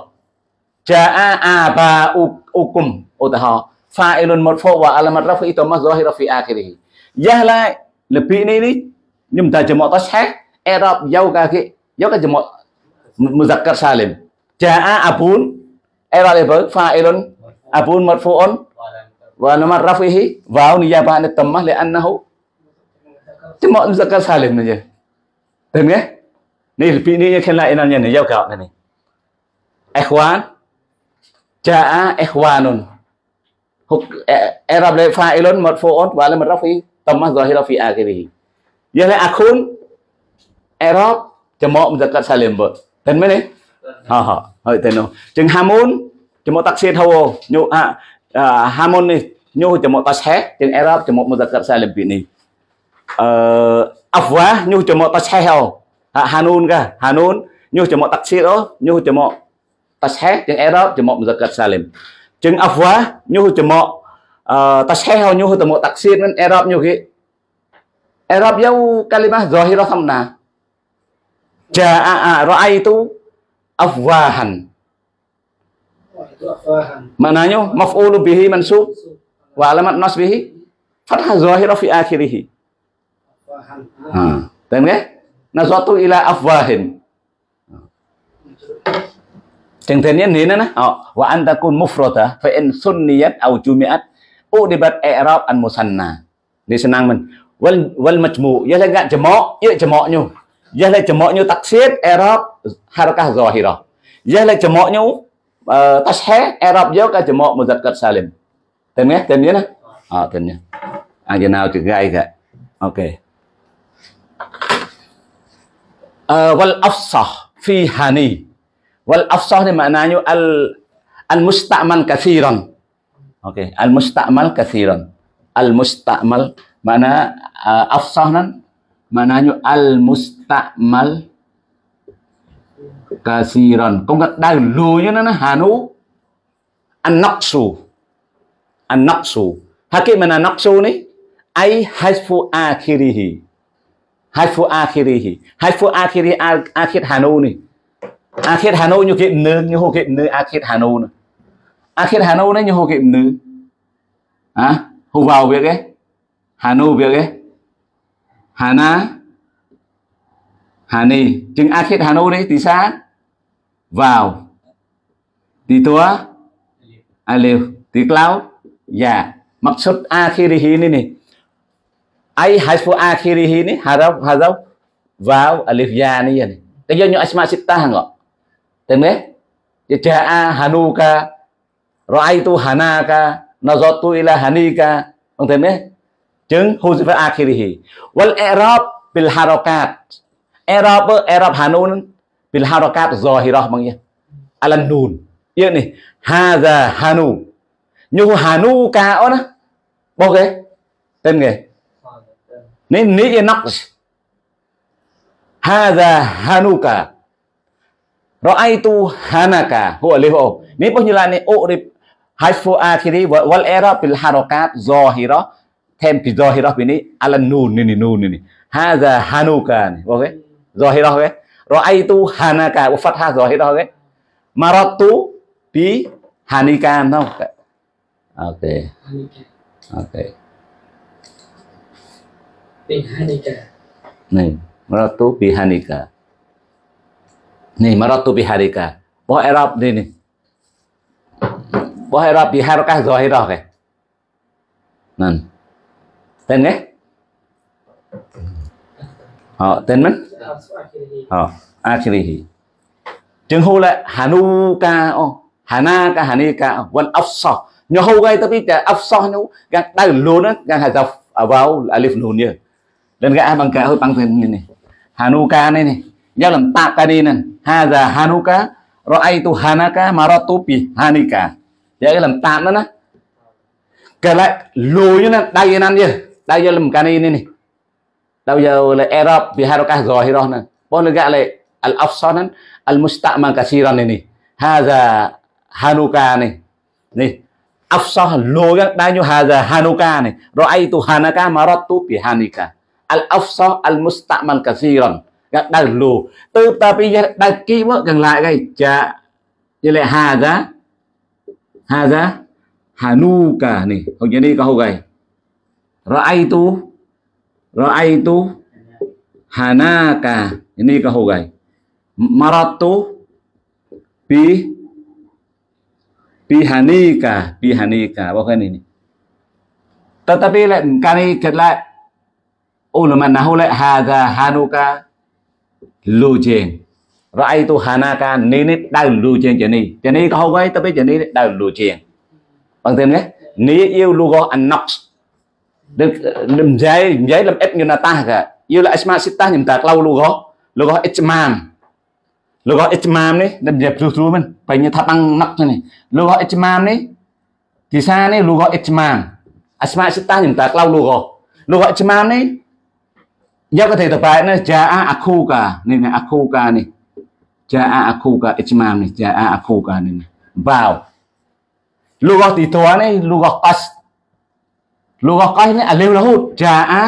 ជាអាអាបាអ៊ូអ៊ូគុំឧទាហរណ៍ហ្វាអ៊ីលុនមុតហ្វូវ៉ាអាឡាមាត់រ៉ាហ្វីតម៉ាស់ហ្សហ៊ីរ៉ាហ្វីអាខិរីយះលេខលពីនេះនេះ nhưng ta jamaat ha Arab yau cái giàu yau ka jamaat muzakkar salim jaa abun Arab ibu fa'ilun abun marfu'un wa nama rafihi wa niyabah an tammah li annahu jamaat muzakkar salim này chứ được nhé này bị này khen lại này giao gạo này này Ekhwan jaa ikhwanun huk Arab le fa'ilun marfu'un wa lam rafi tammah zahira fi akhirih យេអាខូនអឺរ៉ុបចំមកមកកាត់សាលីមបើតែមែនទេហោះហើយតែនោះជាងហាមូនចំមកតាក់ស៊ីធោញូអាហាមូននេះញូចំមកតាឆេះជាងអឺរ៉ុបចំមកមកកាត់សាលីមពីនេះអឺអាហ្វាញូចំមកតាឆេះហោហានូនកាហានូនញូចំមកតាក់ស៊ីអូញូចំមកតាឆេះជាងអឺរ៉ុបចំមកមកកាត់សាលីមជាងអាហ្វាញូចំមកតាឆេះហោញូចំមកតាក់ស៊ីមិនអឺរ៉ុបញូគេ Arab yau kalimah zahira samna. roa ra'aitu afwahan. Mananya maf'ulu bihi mansub wa alamat nasbihi fathah zahira fi akhirih. Ha, ya ke? Nazatu ila afwahin. Tengtennya ni nana Oh, wa antakun mufrata fa in sunniyat au jumi'at udibat i'rab an musanna. Ni senang men. wal wal majmu yalah gak jamak ya jamaknya yalah jamaknya taksir i'rab harakah zahirah yalah jamaknya tasheh i'rab ya ka jamak muzakkar salim tên nhé tên nhé nè à, tên nhé à giờ nào thì gai cả ok wal afsah fi hani wal afsah ni maknanya al al musta'mal kathiran okay al musta'mal kathiran al musta'mal Mana uh, afsah nan mananyo al mustamal kasiran. Công gật đau lùi như nó hanu an naqsu an naqsu. Hakik mana naqsu ni? Ai hasfu akhirihi. Hasfu akhirihi. Hasfu akhiri akhir hanu ni. Akhir hanu như kiệm nư như hồ kiệm nư akhir hanu. Akhir hanu nó như hồ kiệm nư. Hả? Hồ vào việc ấy. Hanu việc ấy Hana Hani chừng akhid Hanu đấy thì xa vào tí tua alif tí cloud ya maksud akhirih ini nih ai hasfu akhirih ini harap harap vào alif ya ni ya nih tanya nyu asma Sita Thế rồi ai tu Hana hanuka ra'aitu hanaka tu ila Hani hanika Ông vâng, thấy mấy ចឹងហូស៊ីហ្វអាឃីរីហ៊ីវលអេរ៉ាប់ពីលហារ៉ូកាតអេរ៉ាប់អេរ៉ាប់ហានូនពីលហារ៉ូកាតហ្សហីរ៉ោះបងយ៉ាអាឡានូនយើងនេះហាសាហានូញូហានូកាអូណាបោះគេតែគេនេះនេះជាណាក់ហាសាហានូការ៉អៃទូហានាកាហូអលីហូនេះបោះញឡានេះអូរីប حذف آخره والإعراب بالحركات ظاهرة tempi zahirah ini ala nun ini nun ini hadza hanuka ni okey zahirah okey raaitu hanaka wa fathah zahirah okey marattu bi hanika tau tak okey okey bi hanika ni marattu bi hanika ni marattu bi hanika bos arab ni ni bos arab bi harakah zahirah okey nan Ten eh? Ờ, tên mất. Ờ, akhirihi. Tiếng hô lại Hanuka o, Hanaka Hanika wan afsa. Nhỏ hô gai tapi ka afsa nó gạt đau luôn á, gạt hạt dọc vào alif nun nhỉ. Lần gã bằng cả hơi bằng tên này này. Hanuka này này. Nhau làm tạp cái đi nè. Haza Hanuka ra'aitu hanaka maratu bi hanika. Jadi làm tạp nó nè. Cái lại lùi nó đau yên ăn chứ. đâu giờ làm cái này nè đâu giờ là Arab vì hai cái rồi rồi nè bọn nó gọi là al afsanan al musta'man kasiran này haza hanuka này này afsah logan bao nhiêu haza hanuka này ra'aitu hanaka maratu bi hanika al afsah al musta'man kasiran gạt đầu lù từ ta bây giờ đặt kỹ mất gần lại cái chả như là hà giá hà giá hà nu cả này không nhớ đi có hậu gầy Ra'aitu Ra'aitu hanaka ini kahogay maratu bi bihanika bihanika bukan ini tetapi lại kali kết lại ulama nahu lại hadha hanuka lujeng raitu hanaka nini dal lujeng jani jani kahogay tapi jani dal lujeng bằng thêm nhé ni yêu lugo an និយាយលំអិតញណាតាកាយល់អិស្មាសិតាញំតាក្លៅលោកលោកអិចម៉ាមលោកអិចម៉ាមនេះនិយាយព្រោះព្រោះមិនបញ្ញាថាបាំងណាក់ទៅនេះលោកអិចម៉ាមនេះទីសានេះលោកអិចម៉ាមអិស្មាសិតាញំតាក្លៅលោកលោកអិចម៉ាមនេះយកកថាតបែកនេះចាអាអខូកានេះអាខូកានេះចាអាអខូកាអិចម៉ាមនេះចាអាអខូកានេះបាវលោកទីតនេះលោកអកស្លោកអកៃនេះអាលេវរហូតចាអា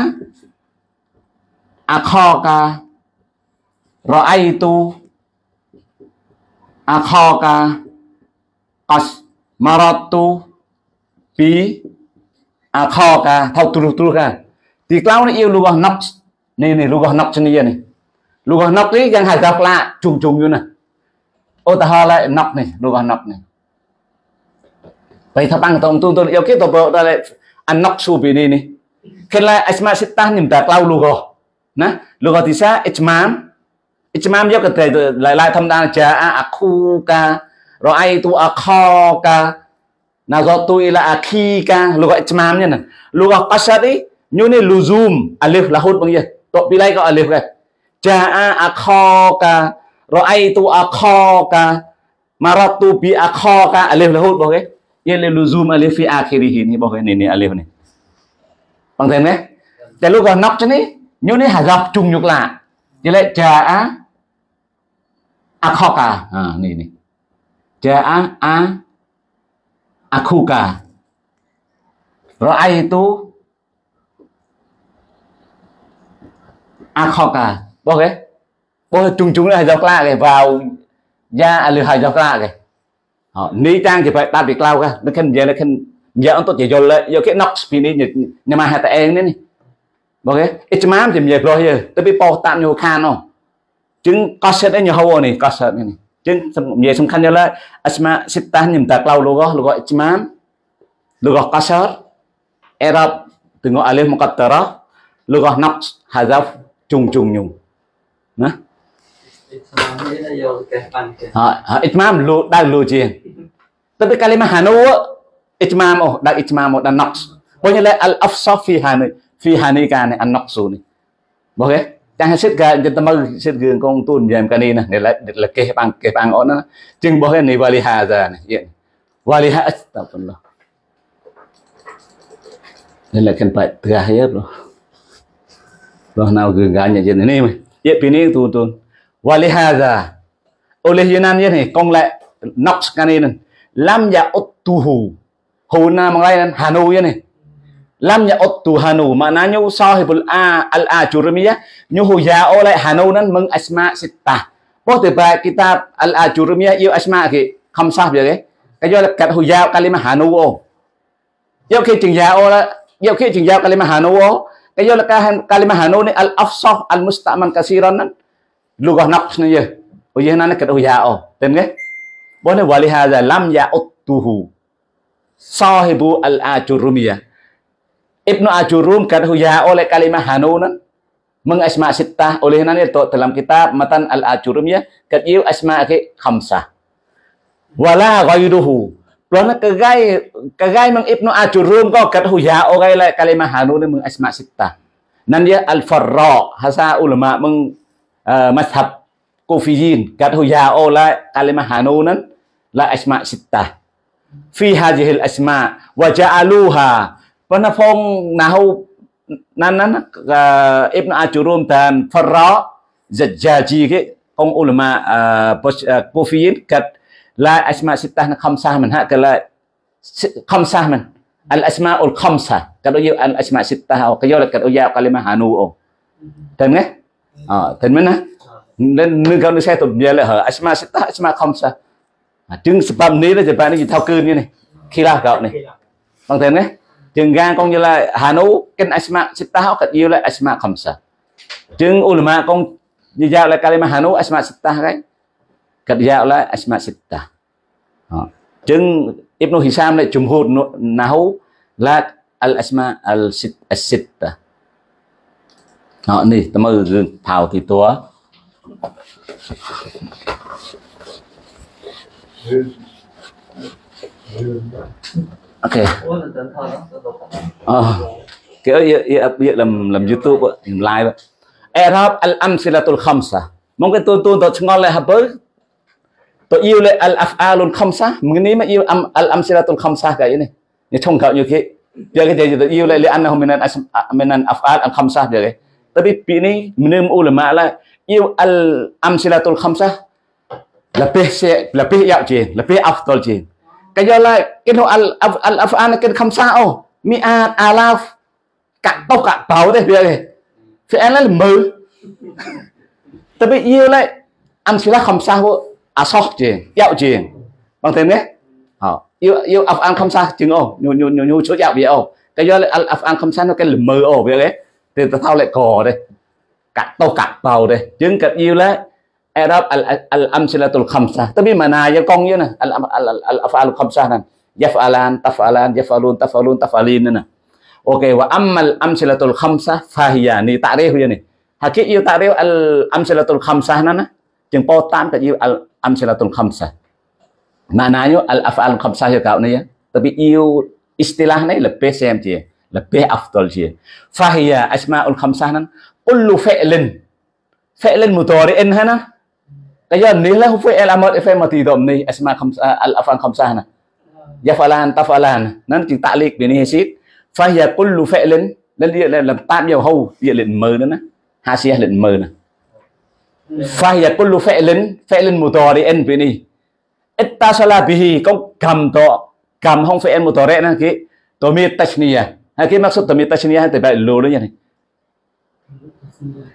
អខការអៃទូអខការកសមរតទូពីអខការថោទូទូកាទីក្លៅនេះអ៊ីវលោកណាប់នេះនេះលោកណាប់ឈ្នីនេះលោកណាប់នេះយ៉ាងហៅថាផ្លាជុំជុំយូរណាឧទាហរណ៍ឡើយណាប់នេះលោកណាប់នេះបើថាបាំងតំទូនទៅយកគេទៅបើដល់ ini Kena asma sittah ni mta klau lugo. Nah, lugo tisa ijmam. Ijmam yo kete lai lai tham dan jaa akuka raaitu akhaka nazartu ila akhika lugo ijmam ni nah. Lugo qasad ni nyu ni luzum alif lahut bang ye. Tok pilai ko alif kan. Jaa akhaka raaitu akhaka maratu bi akhaka alif lahut bang ye. yele luzum alif fi akhirih ni bo ni ni alif ni bằng thêm đấy tại lúc còn nóc chứ ní nhớ ní hà dọc trùng nhục lạ như lại trà á à khó cả à nè nè trà á á à khu cả rồi ai tu à khó cả bao cái bố trùng trùng lại hà gặp lạ cái vào ra à lừa hà gặp lạ cái នេះតាំងជាបែបតាត់ពីក្លៅកានឹងខិនយ៉ាងខិនយ៉ាងអត់ទៅយកយកគេណុកពីនេះញ៉ាំហេតតែឯងនេះបងគេអ៊ីចម៉ាមជាញ៉ែប្រុសយើទៅពីប៉ោតាំញូខាននោះជាងកោះសិតឯងញូហូនេះកោះសិតនេះជាងនិយាយសំខាន់យកឡើយអស្មាសិតតាញឹមតាក្លៅលោកលោកអ៊ីចម៉ាមលោកកោះសិតអេរ៉ាប់ទាំងអលីហ្មកកតារ៉ាលោកណុកហាហ្សាជុងជុងញុងណាអ៊ីចម៉ាមលោកដៅលោកជាង tapi kalimah hanu ijmam oh dak ijmam oh, dan naqs hanya le al afsah fi hani fi hani kan an naqsu ni okay chẳng hết cả chúng ta mới hết gương con tuôn giảm cái này nè để là để là kê bằng kê bằng ổn nữa chừng bỏ cái này vali hà ra này vậy vali hà tập phần đó nên là cần phải thừa hết rồi rồi nào gương gà nhà dân này mà vậy này tuôn tuôn vali hà ra oleh Yunan vậy này con lại nox cái này lam ya uttuhu huna mengenai hanu ya nih lam ya uttu hanu maknanya sahibul a al ajurmiyah nyuhu ya oleh hanu nan mengasma sittah po tiba kitab al ajurmiyah ia asma ke khamsah ya ke kayo kat huya kalimah hanu o yo ke jeng ya ola yo ke jeng ya kalimah hanu o kayo kalimah hanu ni al afsah al mustaman kasiran nan lugah naqs ni ya uyeh nan kat huya o tem ke wali haza lam ya utuhu sahibu al ajurumiyah Ibnu Ajurum kata ya oleh kalimah hanunan mengasma sittah oleh nani to dalam kitab matan al ajurumiyah ya kat iu asma ke khamsah wala ghairuhu Pelana kegai kegai meng Ibnu Ajurum kau kata ya oleh lah kalimah hanunan mengasma sittah nan dia al farra hasa ulama meng uh, mazhab kufiyin kata ya oleh kalimah hanunan la asma sitta fi hadhil asma wa ja'aluha panafong nahau nanan uh, ibnu ajurum dan farra zajaji ke ông ulama uh, uh, kufiyin kat la asma sitta na khamsah man ha kala khamsah man al asma ul khamsah kalau you al asma sitta ha kayo la kat uya kalimah hanu o tan nghe ờ tan mana nên nâng cao nó sẽ tụt nhẹ là hở asma sitta asma khamsah À, trứng spam ní là chỉ bạn nó gì thao cơn như này khi là cậu này bằng thế đấy chừng gan con như là hà nội kinh asma sita học thật yêu là asma không sợ chừng ulma con như giao là kalima hà nú asma sita cái cật giao là asma sita chừng ibnu hisham lại chung hụt nahu là al asma al sita họ này tao mơ gương thảo thì tua ok ờ kiểu ia ia làm làm youtube làm live Arab al amsilatul khamsa mong cái tôi tôi tôi ngon lại hả bớ tôi yêu lại al afalul khamsa mình nghĩ mà yêu am al amsilatul khamsa cái này như trong cậu như thế giờ cái gì tôi yêu lại lại ăn không mình ăn mình ăn afal al khamsa được cái tapi ini menurut ulama lah yêu al amsilatul khamsa lebih se lebih yau chin lebih afdol chin kayola kinu al al afan kin khamsa o mi'at alaf cả tóc cả báu thế việc này thì em lại mơ tại vì yêu lại ăn chỉ là không sao vô à sót chuyện dạo chuyện bằng thế nhé họ yêu yêu ập ăn không sao chừng ô nhu nhu nhu nhu chỗ dạo vậy ô cái do lại ập ăn không sao nó cái lầm mơ ô vậy đấy thì tao lại cò đây cả tóc cả báu đây chứng cật yêu lại i'rab al al amsilatul khamsah tapi mana manaya kong yun ah? al al al afal khamsah nan yaf'alan taf'alan yaf'alun taf'alun taf'alin nan, ah. oke wa ammal amsilatul khamsah fahiya ya ni ta'rif yun hakik yu ta'rif al amsilatul khamsah nan jeung ah? potan tan ka yu al amsilatul khamsah maknanya al afal khamsah yu kau ni ya tapi yu istilahnya lebih sem dia lebih afdal dia fahiya asmaul khamsah nan kullu fi'lin fi'lin mudari'in hana Kaya nila hufay el amot ife matidom ni asma khamsa al afan khamsahna. Yafalan vâng. tafalan nan chỉ talik bi ni hisit fa hiya kullu fi'lin lan dia làm tam dầu hầu dia lệnh mơ nữa nè hasia lệnh mơ nè fa hiya kullu fi'lin fi'lin mudari'in bi ni ittasala bihi con cầm to cầm không fi'il mudari' nè ki tamir tashniyah ha ki maksud tamir tashniyah tại bạn lô đó nha này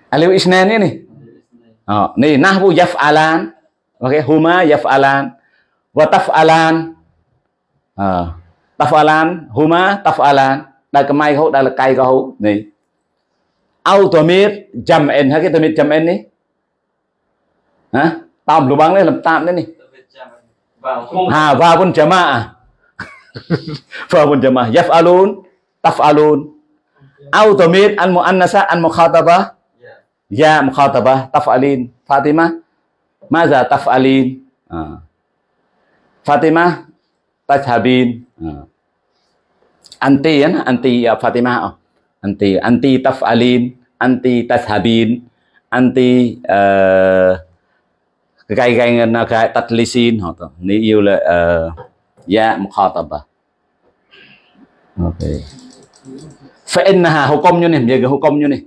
aliu isnan ini đó. Ờ, này nahwu yaf'alan. Ok, huma yaf'alan và taf'alan. Ờ. Taf'alan, huma taf'alan. Đây kemai mai hốt lekai là cây cái hốt này. Au tamir jam'in, hả cái tamir jam'in này. Hả? Tam lubang này làm tam đấy này. Ha và pun jama'a. Và pun jama'a. Yaf'alun, taf'alun. Au tamir al muannasa al mukhatabah ya mukhatabah taf'alin Fatimah maza taf'alin à. Fatimah tajhabin à. anti ya anti uh, Fatimah oh. anti anti taf'alin anti tajhabin anti uh, cái cái nó cái tắt lý xin họ ta nếu yêu là ya mukhatabah okay fa innaha hukum như này bây giờ hukum như này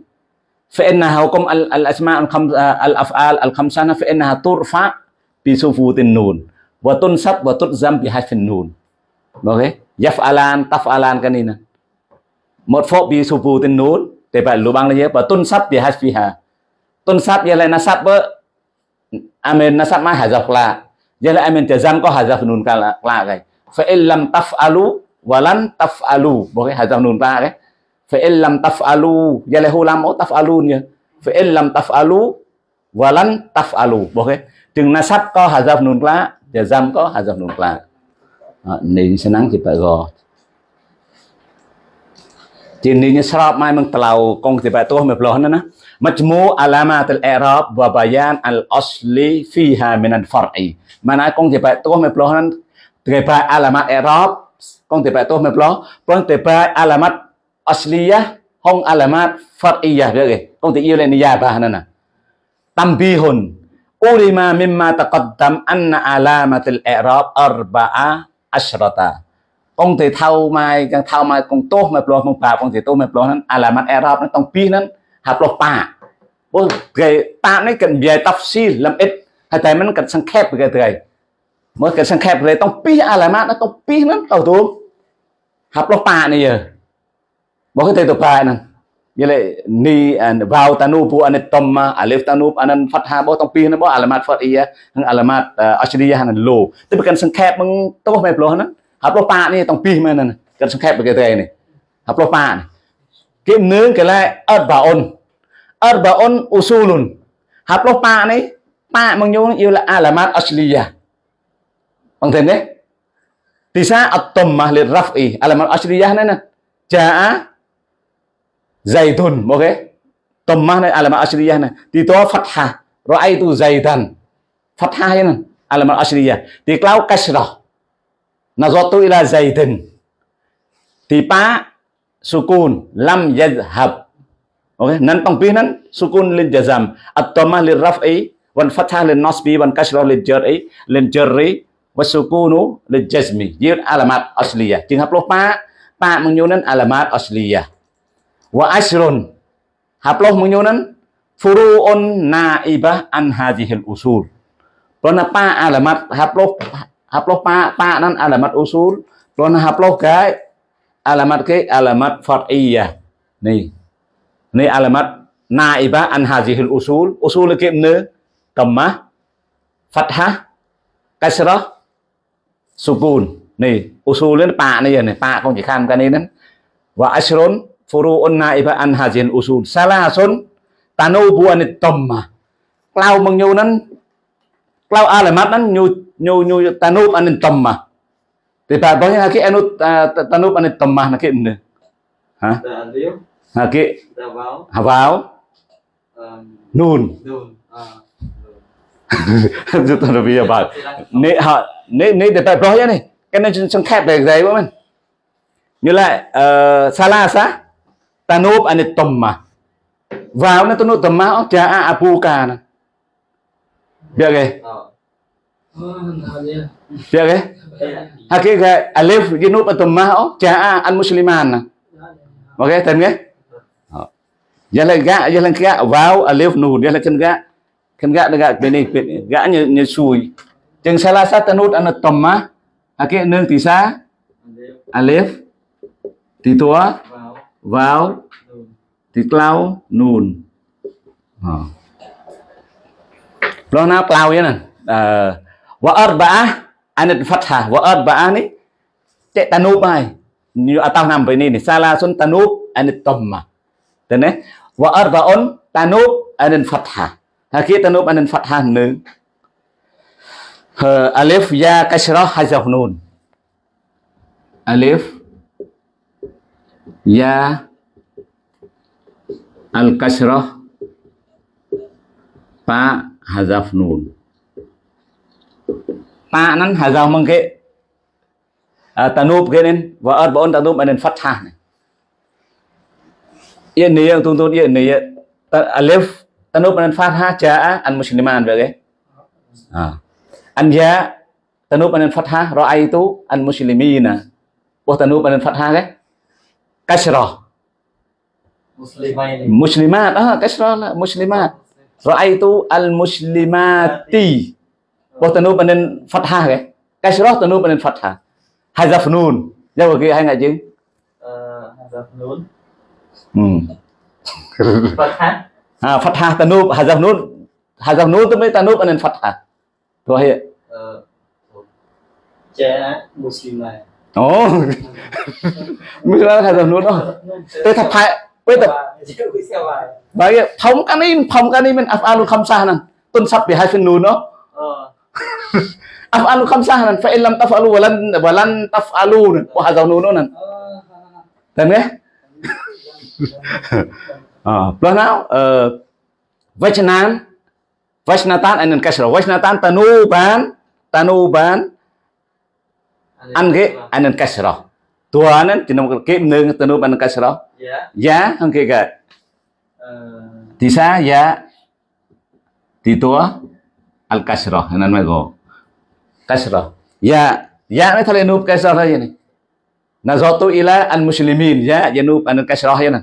فإنها وكم الأسماء الخمسة الأفعال الخمسة فإنها ترفع بسفوت النون وتنصب وتجزم بحذف النون okay يفعلان تفعلان kanina مرفوع بسفوت النون تبع lubang lagi وتنصب بحذفها تنصب يلا نصب amen nasab ma hazaf la yala amen jazam ko hazaf nun kala la kai fa illam taf'alu walan taf'alu okay hazaf nun ta okay fa'il lam taf'alu ya le hulamo taf'alun ya fa'il lam taf'alu walan taf'alu bố cái chừng na sắp có hà dập nôn lá giờ dâm có hà dập nôn lá nên sẽ nắng thì phải gò chỉ nên sẽ sắp mai mừng tàu con thì phải tôi mập lon nữa majmu alamat al i'rab wa bayan al asli fiha min al far'i mana con thì phải tôi mập lon thì phải alamat i'rab con thì phải tôi mập lon con thì phải alamat asliyah hong alamat far'iyah dia kong ti iule niyabah nana tambihun ulima mimma taqaddam anna alamatul i'rab arba'a asyrata កងទេថៅម៉ាយកងថៅម៉ាយកងទោសមកផ្លោះមកបាបកងទេទោសមកផ្លោះហ្នឹងអាឡាម៉ាត់អេរ៉ាប់ហ្នឹងតងពីហ្នឹងហាផ្លោះប៉ាបងគេប៉ានេះគេនិយាយតាប់ស៊ីលំអិតហើយតែមិនគេសង្ខេបគេទៅហើយមើលគេសង្ខេបគេតងពីអាឡាម៉ាត់តងពីហ្នឹងទៅទូហាផ្លោះប៉ានេះយើ Bakit ito paanan? Yale ni an vào tanu pu an tamma alif tanu anan fatha bo tong pi na bo alamat fatia hang alamat ashriya han lo te bekan sengkhep meng to mai ploh nan ha ploh pa ni tong pi mai nan kan sengkhep ke te ni ha ploh pa ni ke neung ke lai arbaun arbaun usulun ha ploh pa ni pa meng yo yo alamat ashriya bằng thế đấy thì sao atom mà liệt rafi alamat ashriya nan jaa zaitun oke dhammah này alamat ashriyah này thì to fathah ra'aitu zaitan fathah này alamat ashriyah thì cloud kasrah nazartu ila zaitin thì pa sukun lam yazhab ok nan tong pi nan sukun lil jazam at tamah lil raf'i wal fathah lil nasbi wal kasrah lil jar'i lil jarri wasukunu lil jazmi yir alamat asliyah jeung haploh pa pa mengnyunan alamat asliyah wa ashrun haploh munyunan furu'un naibah an hadhil usul Plona pa alamat haploh haploh pa pa nan alamat usul plona haploh ke alamat ke alamat far'iyah ni ni alamat naibah an hadhil usul usul ke ne dhammah fathah kasrah sukun ni usul ni pa ni ni pa kong chỉ kham cái này nên wa ashrun furu'un naiba an hazin usul salasun tanubu anit tamma lao mong nyu nan lao alamat nan nyu nyu nyu tanub anit tamma thì bạn có những cái enu tanub anit tamma là cái nè hả hả cái hả vào nun chúng ta bây giờ bảo ha họ nế nế để bạn nói này cái này chẳng khép để giấy của mình như lại uh, ờ, salasa tanub anh tầm mà vào nó tôi nói tầm máu cha a apu ca nè biết cái biết cái hay cái cái alif cái nút tầm máu cha a anh musliman nè ok tên cái giờ là gã giờ là gã vào alif nù giờ là chân gã chân gã gã bên này gã như như sùi chân salah sát tanut anh tầm má hay cái nương tí sa alif tí tua vào thì lao nùn lo na lao vậy nè wa arba'a anat fatha wa arba'a ni te tanub ai như ở tao nằm bên này sala sun tanub anat tomma thế này wa arba'un tanub anat fatha ha kia tanub anat fatha nữ alif ya kasrah hazaf nun alif ya al-kasrah fa hazaf nun fa nan hazaf mang ke tanub ke nen wa ad ba on tanub nen fatha này yên ni yang tuntun yên ni alif tanub nen fatha jaa an musliman về cái à an ya tanub nen fatha raaitu an muslimina wa tanub nen fatha cái kasrah muslimain muslimat ah kasrah lah muslimat raaitu al muslimati bos tanu panen fathah ke kasrah tanu panen fathah hazaf nun jauh ke hai ngajeng uh, hazaf nun hmm fathah ha fathah tanu hazaf nun hazaf nun tu mai tanu panen fathah tu hai uh, ja muslimat Ồ. Mila thay dần luôn đó. Tôi thập bây tập. Đấy, thống cái này, thống cái này mình áp alu không xa nè. Tuần sắp bị hai phần ờ. luôn đó. Áp alu không xa nè, phải ờ. làm taf alu và lần và alu nè, có hai đó nè. Đấy nghe. À, ờ, lo nào, ờ Vajnan Vajnatan anh nên cái sở Vajnatan tanu bán tanu bán anke anen kasra tua anen dinom ke neng tenu ban kasra ya ya anke ga disa ya di tua, al kasra anen mego kasra ya ya ne tale kasroh kasra ya ne nazatu ila al muslimin ya jenuh anen kasra ya ne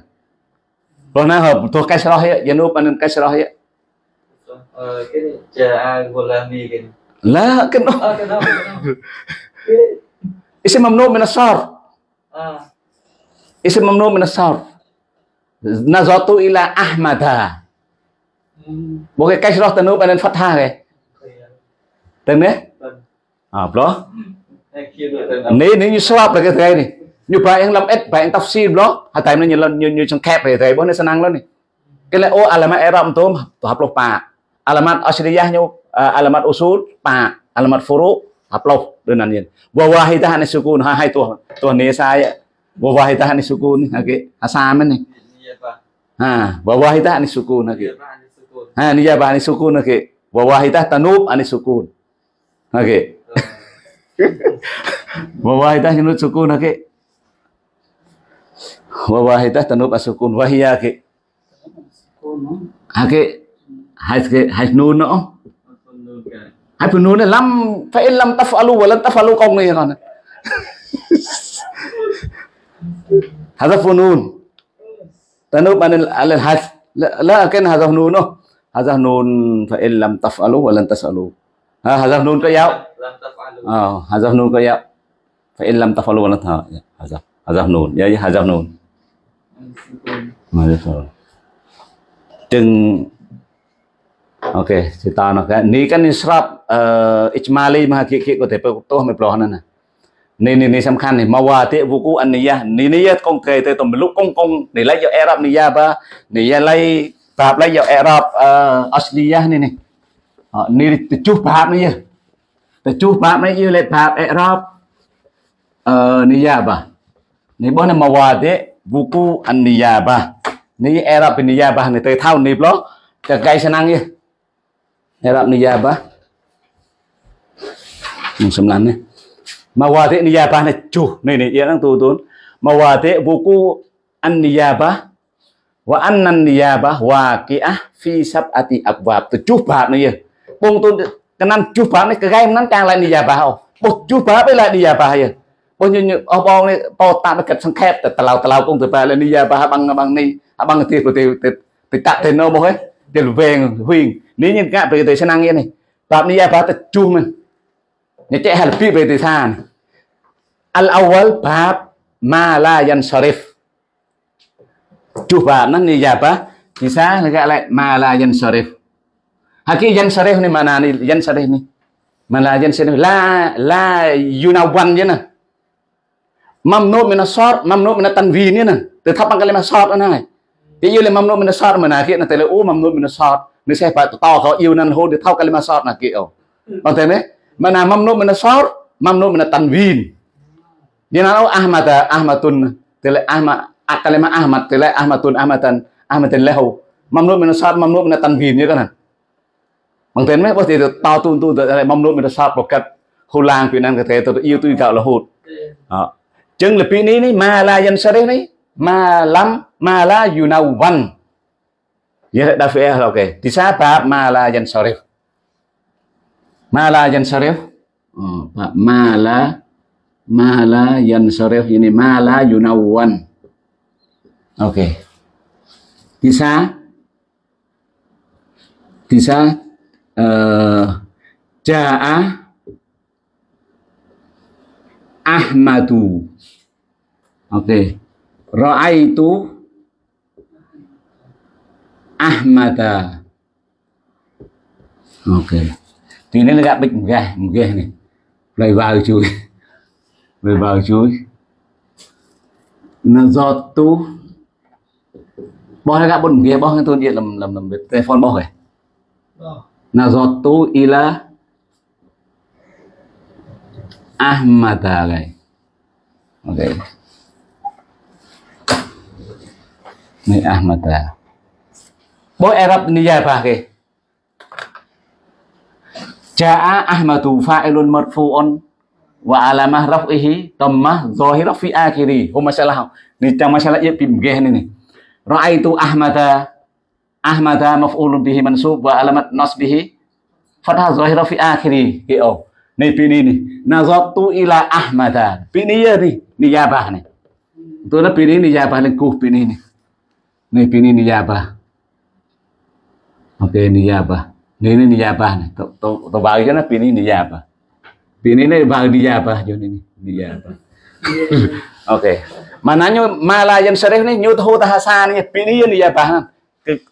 Pernah hab to kasra ya jenuh anen kasra ya Uh, kini jaa gula kini. Lah, kenapa? kenapa? اسم ممنوع من الصرف آه. اسم ممنوع من الصرف نظرت الى احمد một cái cách đó tên bạn nên phát tha kìa tên đấy vâng. à đó nếu nếu như swap là cái thế này như vậy anh làm s vậy anh tóc sim đó hạt tài nó như như như trong kẹp này thế bữa nay sân ăn đó cái là ô alamat eram tôm tổ hợp lộc pa alamat ashriyah nhau à, alamat usul pa alamat furu อัปโหลดนั่นเองบัวว่าให้ทหารในสกุลให้ตัวตัวเนื้อใช่บัวว่าให้ทหารในสกุลโอเคอาสามันนี่ฮะบัวว่าให้ทหารในสกุลโอเคฮะนี่ยาบานในสกุลโอเคบัวว่าให้ทหารตนุบอันในสกุลโอเคบัวว่าให้ทหารในสกุลโอเคบัวว่าให้ทหารตนุบอันสกุลวะฮียาโอเคโอเคให้ให้นูนเนาะ ai phụ nữ này lâm phải lâm ta phải lưu và lâm ta phải lưu công này còn hà gia phụ nữ ta nói bạn là hà là cái hà gia phụ nữ nó hà gia phụ nữ phải lâm ta phải lưu và lâm ta phải lưu hà gia phụ nữ Oke, Ini kan israf ijmali menghakiki ko tepe tuh me ploh nana ni ni ni samkan ni mawati wuku aniyah ni niyat kong te te tombeluk kong kong ni lai yo erab ni ya ba ni ya lai bab lai yo erab asliyah ni ni ni tujuh bab ni ya tujuh bab ni yo lai bab erab ni ya ba ni bon mawati wuku aniyabah ni erab ni ya ba ni te thau ni ploh ចង្កៃឆ្នាំងនេះរាប់និយាយបាទ sembilan nih. Mawatik niyabah nih cuh nih nih ya nang tutun. Mawatik buku an niyabah wa annan niyabah waqi'ah fi sab'ati abwab. Tujuh bab nih ya. Bung tun kenan tujuh bab nih kegaim nan kang lain niyabah oh. Bung tujuh bab lain niyabah ya. បងញញអបងនេះបោតាមកកាត់សង្ខេបទៅតឡៅតឡៅគង់ទៅបែលនេះយ៉ាបាបងបងនេះបងទីប្រទេសទៅតាក់ទៅណោមកហេទៅវែងហ៊ីងនេះញញកាប្រទេសឆ្នាំងនេះបាបនេះយ៉ាបាទៅជុះមិន نتاهل في بيت ثاني الأول باب ما لا ينصرف Tuh bab nanti apa? Bisa agak lek mala yansarif. Haki yansarif ni mana ni yansarif ni? Mala yansarif la la yunawan je nah. Mamnu min asar, mamnu min tanwin ni nah. Tetapkan kalimah sar nah. Dia yêu le mamnu min asar mana kia nah tele o mamnu min asar. Ni saya pak tau kau yêu nan ho dia tau kalimah sar nah kia. Bang teme? mana mamnu min asar mamnu min tanwin yana au ahmada ahmatun tila ahma kalima ahmad tila ahmatun ahmatan ahmatan lahu mamnu min asar mamnu min tanwin យល់ទេបងទេមែនបើទៅតតូនទូទៅ mamnu min asar ប្រកាត់ហូឡាងពីនឹងកទេទៅយូរទូកោរហូតអញ្ចឹងលពីនេះនេះម៉ាឡាយ៉ាន់សារេនេះម៉ាឡាំម៉ាឡាយូណាវ៉ាន់យេដាហ្វេអះឡូកេទីសាបាបម៉ាឡាយ៉ាន់សារេ Mala yansarif. Oh, Pak Mala Mala yansarif ini mala yunawan. Oke. Okay. Bisa bisa uh, jaa Ahmadu. Oke. Okay. Ra'aitu Ahmada. Oke. Okay. thì nên là gạt bệnh một ghê này lại vào chuối lại vào chuối nó do tu bỏ ra gạt bọn ghê bỏ cái tôi điện làm làm làm việc telephone bỏ rồi là do tu ila Ahmada này ok này Ahmada boy Arab ni jaya pakai Ja'a Ahmadu fa'ilun marfu'un wa alamah raf'ihi dhammah zahira fi akhiri. Oh masalah. Ini tang masalah ya pimgeh ini ni. Ra'aitu Ahmada Ahmada maf'ulun bihi mansub wa alamat nasbihi fathah zahira fi akhiri. Ki iya, oh. Ni pini ni. Nazartu ila Ahmada. Pini ya ni. Niyabah ni. Tu na pini niyabah lengkuh pini ni. Ni Oke niyabah. ya niyabah. ini niyabah nih tuh bagi kan ini niyabah ini ini bagi niyabah jauh ini niyabah oke mananya malayan serif nih nyut hu tahasan nih ini niyabah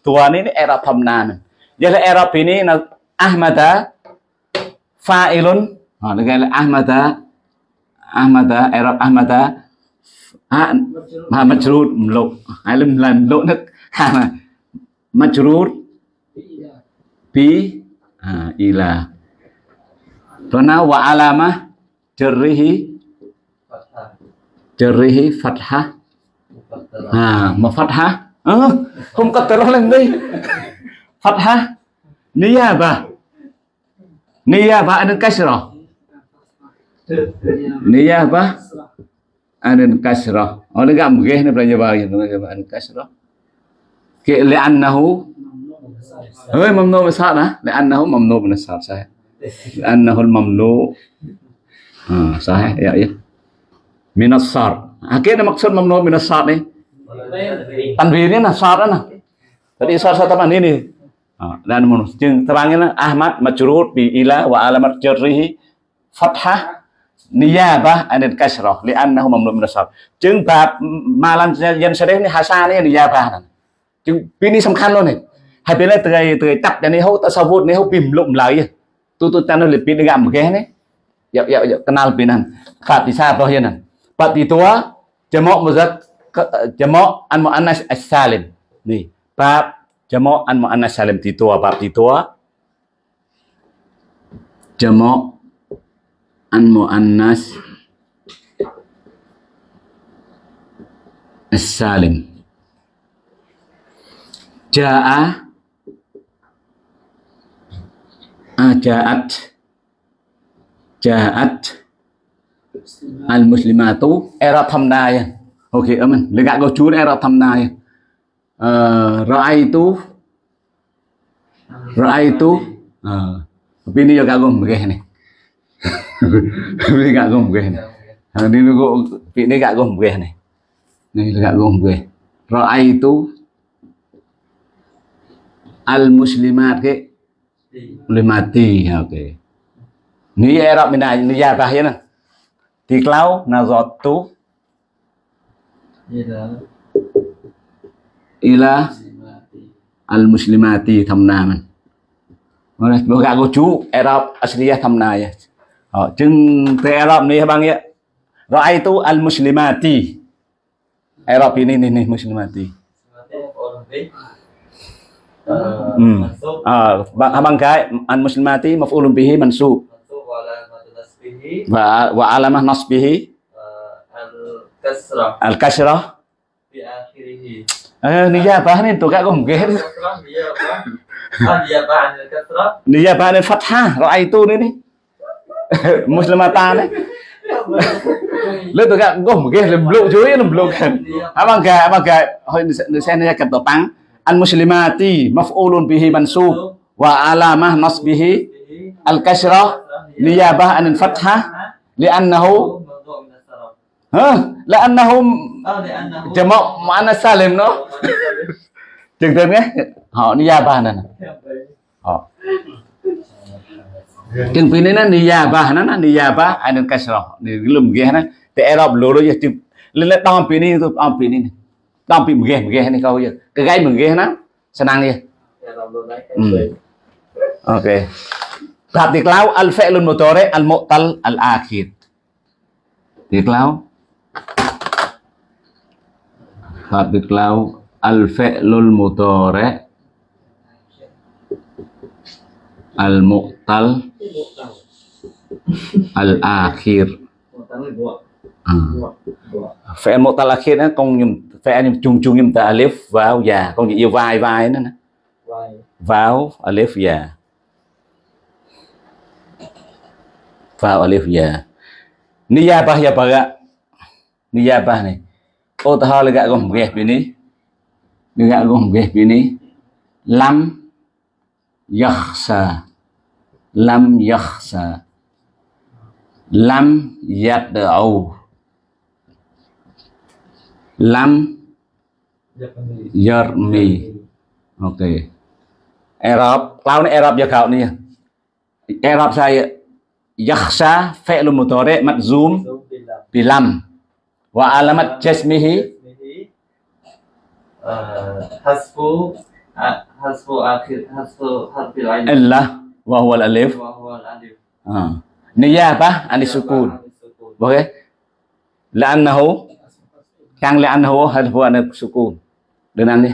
tuan ini era pemnan jadi era ini Ahmada fa'ilun ha dengan Ahmada Ahmada era Ahmada ha majrur mluk alim lan luk nak ha majrur bi à, ila Rana wa alama jarrihi jarrihi fathah. à mà fatha à, không có tờ lên đi fatha niya ba niya ba anin kasra niya ba anh anin kasra oleh gam geh ne belanja ba anin kasra ke li annahu hơi nô nô để هو ممنوع من الصحة ها لأنه ممنوع من الصحة صحيح لأنه الممنوع آه صحيح يا إيه من الصار أكيد مقصود ممنوع من الصار nih tanwirnya nah sar nah tadi sar satapan ini ah, dan jeung terangin Ahmad majrur bi ila wa alamat jarrihi fathah niyabah anil kasrah li'annahu mamnun min as-sarf จึงแบบมาลันยันเสด็จนี่ฮาซานี่นยาบาห์นั่นจึงปีนี้สําคัญแล้วนี่ hai bên là trai trai tắt dan hau tak sabut ni hau pim lum lai tu tu tan lebih dengan ke ni ya ya ya kenal pinan fatisa toh ya nan fatitwa jamak muzak jamak an anas as-salim ni bab jamak an anas salim tua bab tua jamak an anas as-salim jaa ajaat ah, jaat al muslimatu era thamnaya okey amen lekat go chur era thamnaya ah, raaitu raaitu ha ah, tapi ni yo gagum begeh ni ni gagum begeh ni ha ni go pi ni gagum begeh ni ni gagum begeh raaitu al muslimat ke boleh mati ya, oke Ini ya erap mina ini ya kah ya nah diklau nazotu ila al muslimati thamnaman Mana semoga aku cu Arab eh, asliyah thamna ya. Oh, jeng te Arab nih ya, Bang ya. itu al muslimati. Arab eh, ini nih nih muslimati. Hmm. Ah, an muslimati maf'ulun bihi mansub. Wa wa alamah nasbihi al-kasrah. Al-kasrah akhirih. Eh, itu kak kok nggih. Niyabahan al-kasrah. Niyabahan al-fathah, raaitu ini. Muslimatan. Lha tuh kak kok nggih lemblok cuy lemblok kan. Amang gak amang gak sen ya المسلماتي مفعول به منصوب وعلامة نصبه الكسرة نيابة عن الفتحة لأنه ها لأنه جمع معنى سالم نو تقدم يا ها نيابة أنا ها تين بيننا نيابة أنا نيابة عن الكسرة نقلم جهنا تعرف لورو يا تين لين تام بيني تام بيني Tom bị mge mge ni kau je. Kegai mge na. Senang dia. ok Okey. Tahap lao al fi'lun mudhari al mu'tal al akhir. lao Diklau Tahap lao al fi'lul mudhari al mu'tal al akhir. Fi'l mu'tal akhir ni kong nyum vẽ nhưng chung chung người ta alif vào già con chỉ yêu vai vai nữa nè vào alif già vào alif già niyabah ya baga niyabah này ô ta hơi gạ gồm ghẹp bên đi gạ gồm ghẹp bên đi lắm yakhsa lắm yakhsa lắm yad'u lam Yarmi. Oke. Okay. Erab, lawan Erab ya kau nih. Erab saya Yaksa, fi'lu mudhari majzum bilam wa alamat jasmihi eh, hasfu hasfu akhir hasfu harfil ain illah wa huwa alif wa huwa alif ah niyabah anis sukun oke la'annahu kang la'annahu harfu anis sukun đơn dengan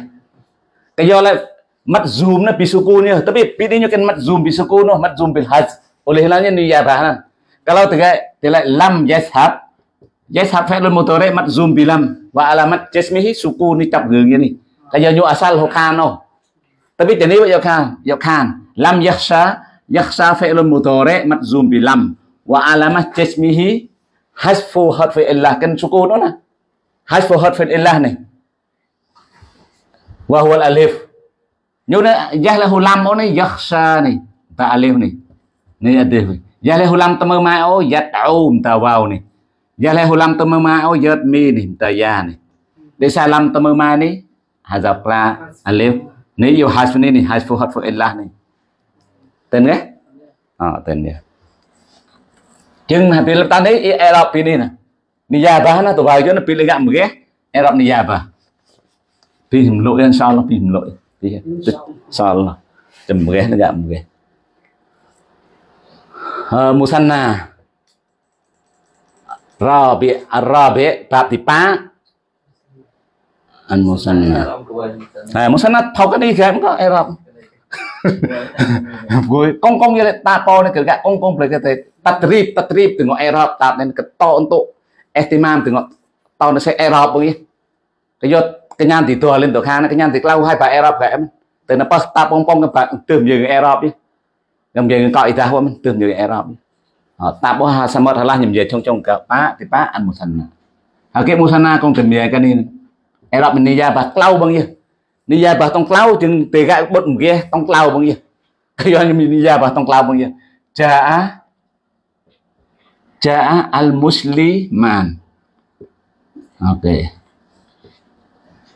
cái kayo la mat zoom nó bị na pisuku ni tapi pini nyo kan mat zoom bị suku no mat zoom bil haj oleh lanya ni ya bahanan kalau tiga tilai lam phải yashab fa'il mutore mat zoom bilam wa alamat jasmihi suku ni gừng tab gương ni kayo nyo asal hokano tapi tani khan, yakan yakan lam phải yakhsha fa'il mutore mat zoom bilam wa alamat jasmihi hasfu harfi Allah kan suku no na hasfu harfi Allah này wa huwa alif nhớ đó jahla lam ô này yakhsha này ta alif này này alif này jahla hulam ta mơ mai ô yad'um ta vào này jahla lam ta mơ mai ô yadmi này ta ya này để sai lam ta mơ mai này hazapla alif này yêu hasfu này này hasfu hatfu illah này tên nghe à tên nha chừng hạt tiền lập tan đấy Arab pin này nè ni ya ba nó tụ vào cho nó pin lại gặm một Arab ni ya ba phim lỗi ăn sao nó phim lỗi sao là chầm ghé nó gạm ghé ờ, musanna rabi à, rabi bab thứ ba an musanna à, này musanna thâu cái đi kém có ai không Gue kong kong ya ta po ne kerja kong kong belajar teh tatrip tatrip tengok Arab tak dan keto untuk estimam tengok tahun saya Arab begini kejut កញ្ញាទីទោះលេងតខាងកញ្ញាទីក្លៅហើយប្រអេរ៉ុបប្រអែមទៅនៅប៉ះតាបងបងក៏ប្រទើមយើងអេរ៉ុបខ្ញុំយើងកោអ៊ីតាហ្នឹងទើមយើងអេរ៉ុបតាបោះសមុទ្រហឡាខ្ញុំនិយាយចុងចុងកប៉ាទីប៉ាអានមូសាណាហើយគេមូសាណាគងតែមានកានេះអេរ៉ុបនិយាយប៉ះក្លៅបងយីនិយាយប៉ះຕ້ອງក្លៅជាងពេលកបុតមកគេຕ້ອງក្លៅបងយីខ្ញុំនិយាយប៉ះຕ້ອງក្លៅបងយីចាអាចាអាអលមូស្លីម៉ានអូខេ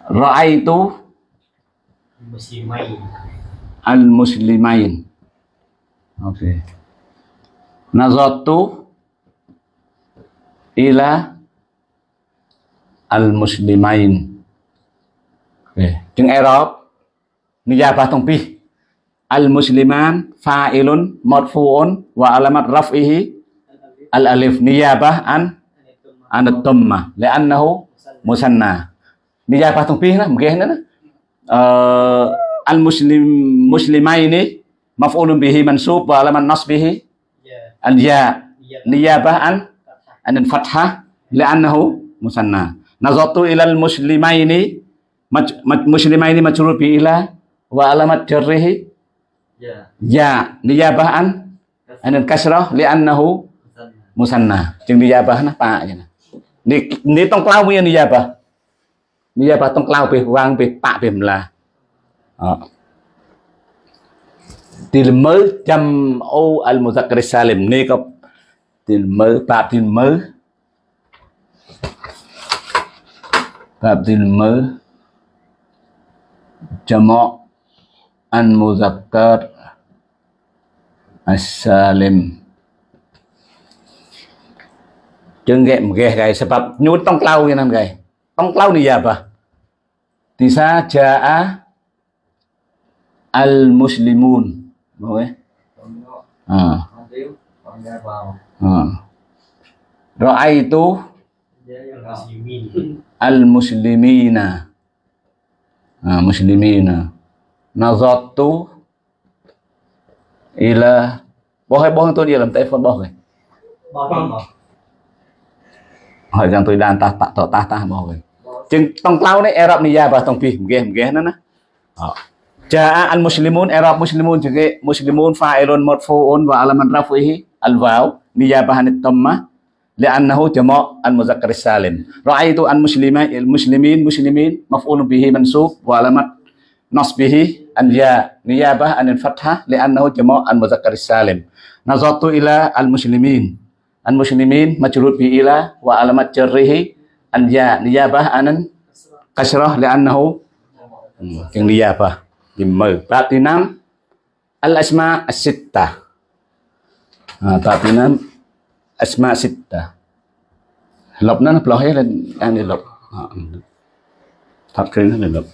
Ra'aitu muslimain. Al-muslimain. Oke. Okay. Nazartu ila al-muslimain. Oke, okay. jeung erop niyabah tong pih. Al-musliman fa'ilun marfu'un wa alamat raf'ihi al-alif niyabah an an at le anahu musanna. Nijay patung pihna mgehna na. Eh, al muslim muslimaini maf'ulun bihi mansub wa alaman nasbihi al ya. Ya. ya niyabah an an al fathah li'annahu musanna. Nazatu ila al muslimaini muslimaini majrur bi ila wa alamat jarrihi ya, ya. niyabah an an al kasrah li'annahu musanna. Jeung niyabahna pa Ni ni tong klawu ya niyabah. Dia patung kelau pih wang pih pak pih melah. Til mơ jam o al muzakkar salim ni ko til mơ bab til mơ bab til mơ jamak an muzakkar as-salim Jangan gak megah guys sebab nyutong kelau ya nam guys Tengklau nih ya, Bah. Di ja'a al-muslimun. Oke. Heeh. Heeh. Ra'aitu iya, iya, al-muslimina. Ah muslimina. Nazatu ila Bohai bohong tuh dia dalam telepon bohai. ហើយយ៉ាងទុយដានតះតតតះតះមកវិញជាងតង់ក្លៅនេះអេរ៉ុបនីយ៉ាបើតង់ពីមងេះមងេះណាណាចាអានមូស្លីមូនអេរ៉ុបមូស្លីមូនជាងគេមូស្លីមូនហ្វាអេរ៉ុនម៉តហ្វូអូនវ៉ាអាឡាម៉ាន់រ៉ាហ្វីហ៊ីអលវ៉ាវនីយ៉ាបាហានិតតម៉ា لأنه جماع المذكر السالم رأيت أن مسلمين المسلمين مسلمين مفعول به منصوب وعلامة نصبه الياء نيابة عن الفتحة لأنه جماع المذكر السالم نظرت إلى المسلمين an muslimin majrur bi ila wa alamat jarrihi an ya niyabah anan kasrah li annahu hmm, yang niyabah lima berarti enam al asma as sittah nah, berarti enam asma nan lobnan pelahir ya, dan ini lob ah, hmm. tatkrin ini lob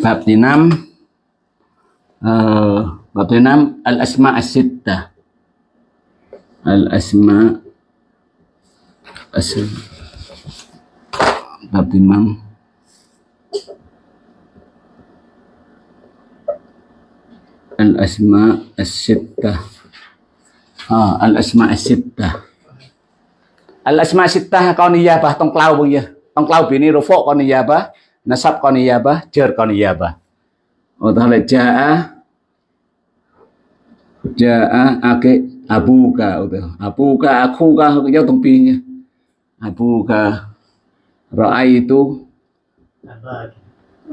bab enam, uh, bab enam al asma as sitta al asma as bab enam, al asma as sitta ah al asma as sitta al asma as sitta kau niyabah tong klau ya tong klau bini rufuk kau niyabah nasab koniyabah jar koniyabah Utahale jaa jaa ake abuka utah abuka akuka ya tumpinya abuka raaitu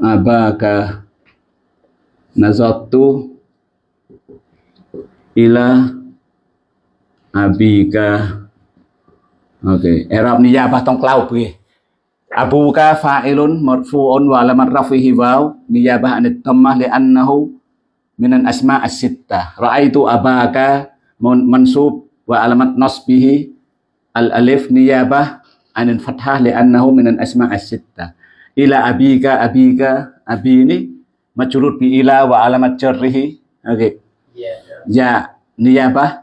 abaka nazattu ila abika oke okay. erab niyabah tong klau piye ka fa'ilun marfu'un wa alamat rafihi waw niyabah li annahu min minan asma as-sittah ra'aitu abaka mansub wa alamat nasbihi al-alif niyabah anil fathah min minan asma as-sittah ila abika abika abini majrur bi ila wa alamat jarrihi oke okay. Ya. yeah. ya niyabah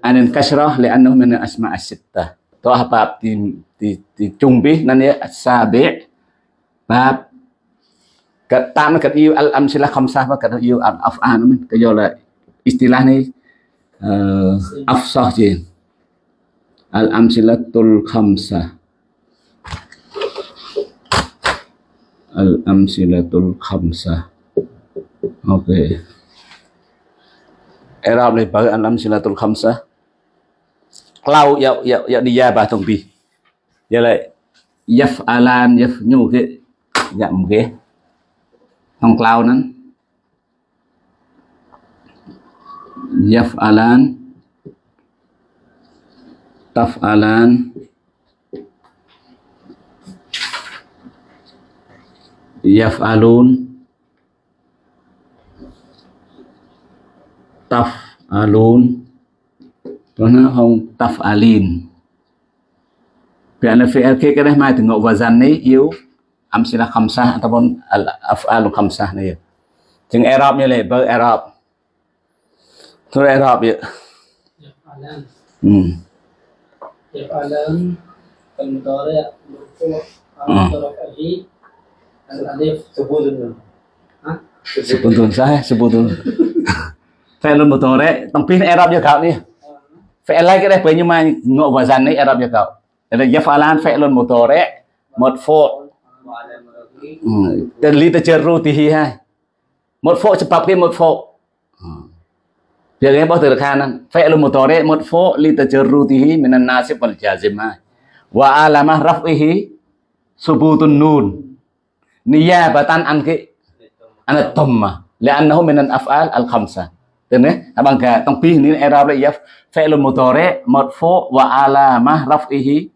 anil kasrah min minan asma as-sittah apa bab chung bih nani sabi bab kat tam kat iu al amsilah khamsah kat iu al af'an min kayola istilah ni uh, afsah je al amsilatul khamsah al amsilatul khamsah okey Erab ni bagi al amsilatul khamsah Klau ya ya ya dia batong bih như vậy yaf alan yaf nhu cái giảm cái thằng cloud nè yaf alan taf alan yaf alun taf alun nó không taf alin Kerana fi'il ke kadeh mai tengok wazan ni iu amsilah khamsah ataupun al-af'al à, khamsah ni. Jeng Arab ni le ber Arab. Tu Arab ya. Hmm. Ya'lam al-mudari' marfu' al-tarafi al-alif sebutun. Ha? Sebutun sah sebutun. Fi'il mudari' pin Arab je kau ni. Fi'il lagi deh penyemai ngok wazan ni Arab je kau cho nên yafalan fi'lun mudhari' madfu' dan li tajarru tihi hai madfu' sebab ke madfu' Giờ cái bao từ khan fi'lun mudhari' madfu' li tajarru tihi minan nasib wal jazim hai wa alamah raf'ihi subutun nun niyabatan anki an tamma لانه من الافعال الخمسه تمام abang cả, tong pi ni era ya fi'lun mudhari' madfu' wa alamah raf'ihi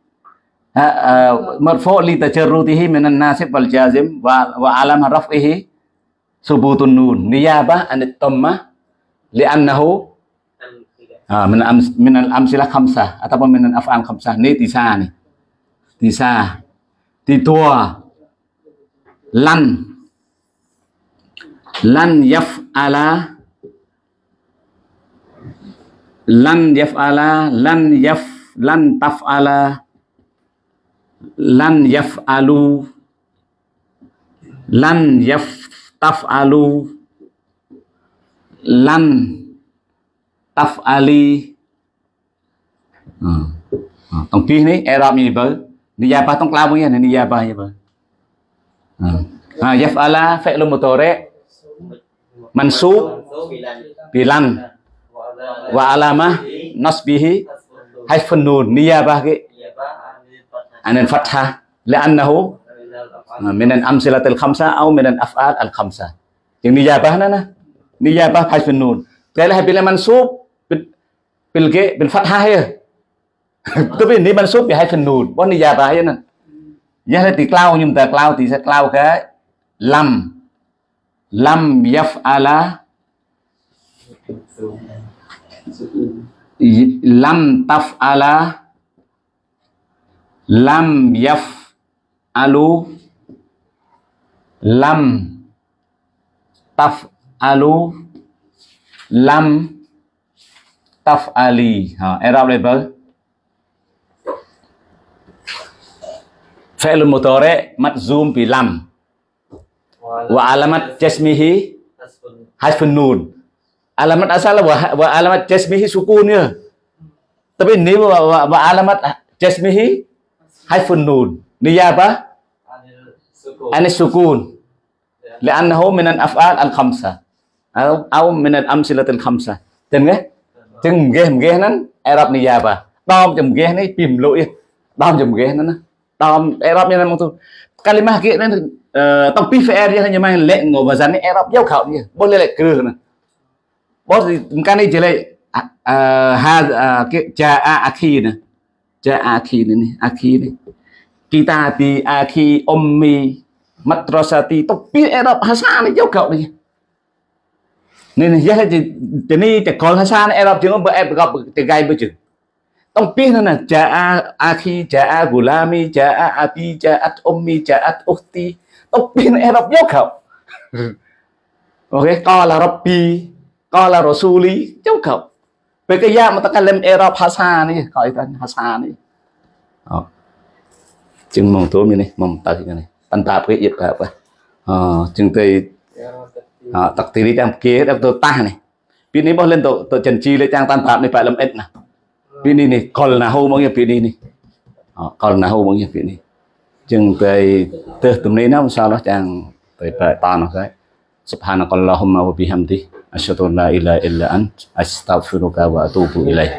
مرفوع لتجرده من الناسب والجازم وعلم رفعه ثبوت النون نيابة عن الضمة لأنه من من الأمثلة خمسة أتبع من الأفعال خمسة ني تسا ني تسا تتوى لن لن يفعل لن يفعل لن يف لن تفعل lan yaf alu lan yaftaf'alu lan taf'ali hmm. hmm. tong pih ni erap ni ba ya pa tong kelamu ya ni ya ba ya hmm. ha yaf'ala fi'lu mutore mansub bilan wa alamah nasbihi haifun nun ba ya ke عن الفتحة لأنه من الأمثلة الخمسة أو من الأفعال الخمسة النجابة هنا نجابة بحذف النون قالها بلا منصوب بالجاء بالفتحة هي tapi ini mansub ya hyphen nun bon ni ya ba ya nan ya là tỷ cloud nhưng ta cloud thì sẽ cloud cái lam lam yaf'ala lam taf'ala lam yaf alu lam taf alu lam taf ali ha i'rab label fi'l mudhari madzum bi lam wa alamat jasmihi hasfun nun alamat asal wa, wa alamat jasmihi ya. tapi ini wa, wa, wa alamat jasmihi حذف النون نيابة عن السكون لأنه من الأفعال الخمسة أو أو من الأمثلة الخمسة تنجح تنجح مجه نن إعراب نيابة دام جمجه ني بيم لوي دام جمجه نن دام إعراب نن مطو كلمة كي نن تام بي فعل يه نجمع لệ ngô và dán إعراب يو khảo يه بول lệ كرر نن بول كان يجلي ها كي جاء أكيد ចេះអាខីនេះនេះអាខីនេះគីតាទីអាខីអ៊ុមមីមត្រសាទីតុពីអេរ៉ុបហាសានេះយកកោនេះនេះនេះយ៉ាទីនេះតកលហាសានអេរ៉ុបជាងបើអេបកបទីកៃបើជាងតុពីនោះណាចាអាអាខីចាអាគូឡាមីចាអាអាទីចាអាអ៊ុមមីចាអាអ៊ុខទីតុពីអេរ៉ុបយកកោអូខេកលរ៉ាប់ពីកលរ៉ាស៊ូលីយកកោ Pekerja mutakalim Arab hasani kaitan hasani. Oh. Chừng mong tố như này, mong ta như này. Tân tạp cái yết bạp. Ờ, chừng tây ờ tắc tí đi trang kia đáp tôi ta này. ពីនេះបោះលេងទៅទៅចិនជីលេចាំងតាមប្រាប់នេះប៉លំអិតណាពីនេះនេះកលណាហូមកនេះពីនេះនេះអកលណាហូមកនេះពីនេះចឹងទៅទៅទំនេរណាមិនសល់ចាំទៅប៉តានោះដែរ سبحانك اللهم وبحمدك asyhadu an la ilaha illa ant astaghfiruka wa atubu ilaih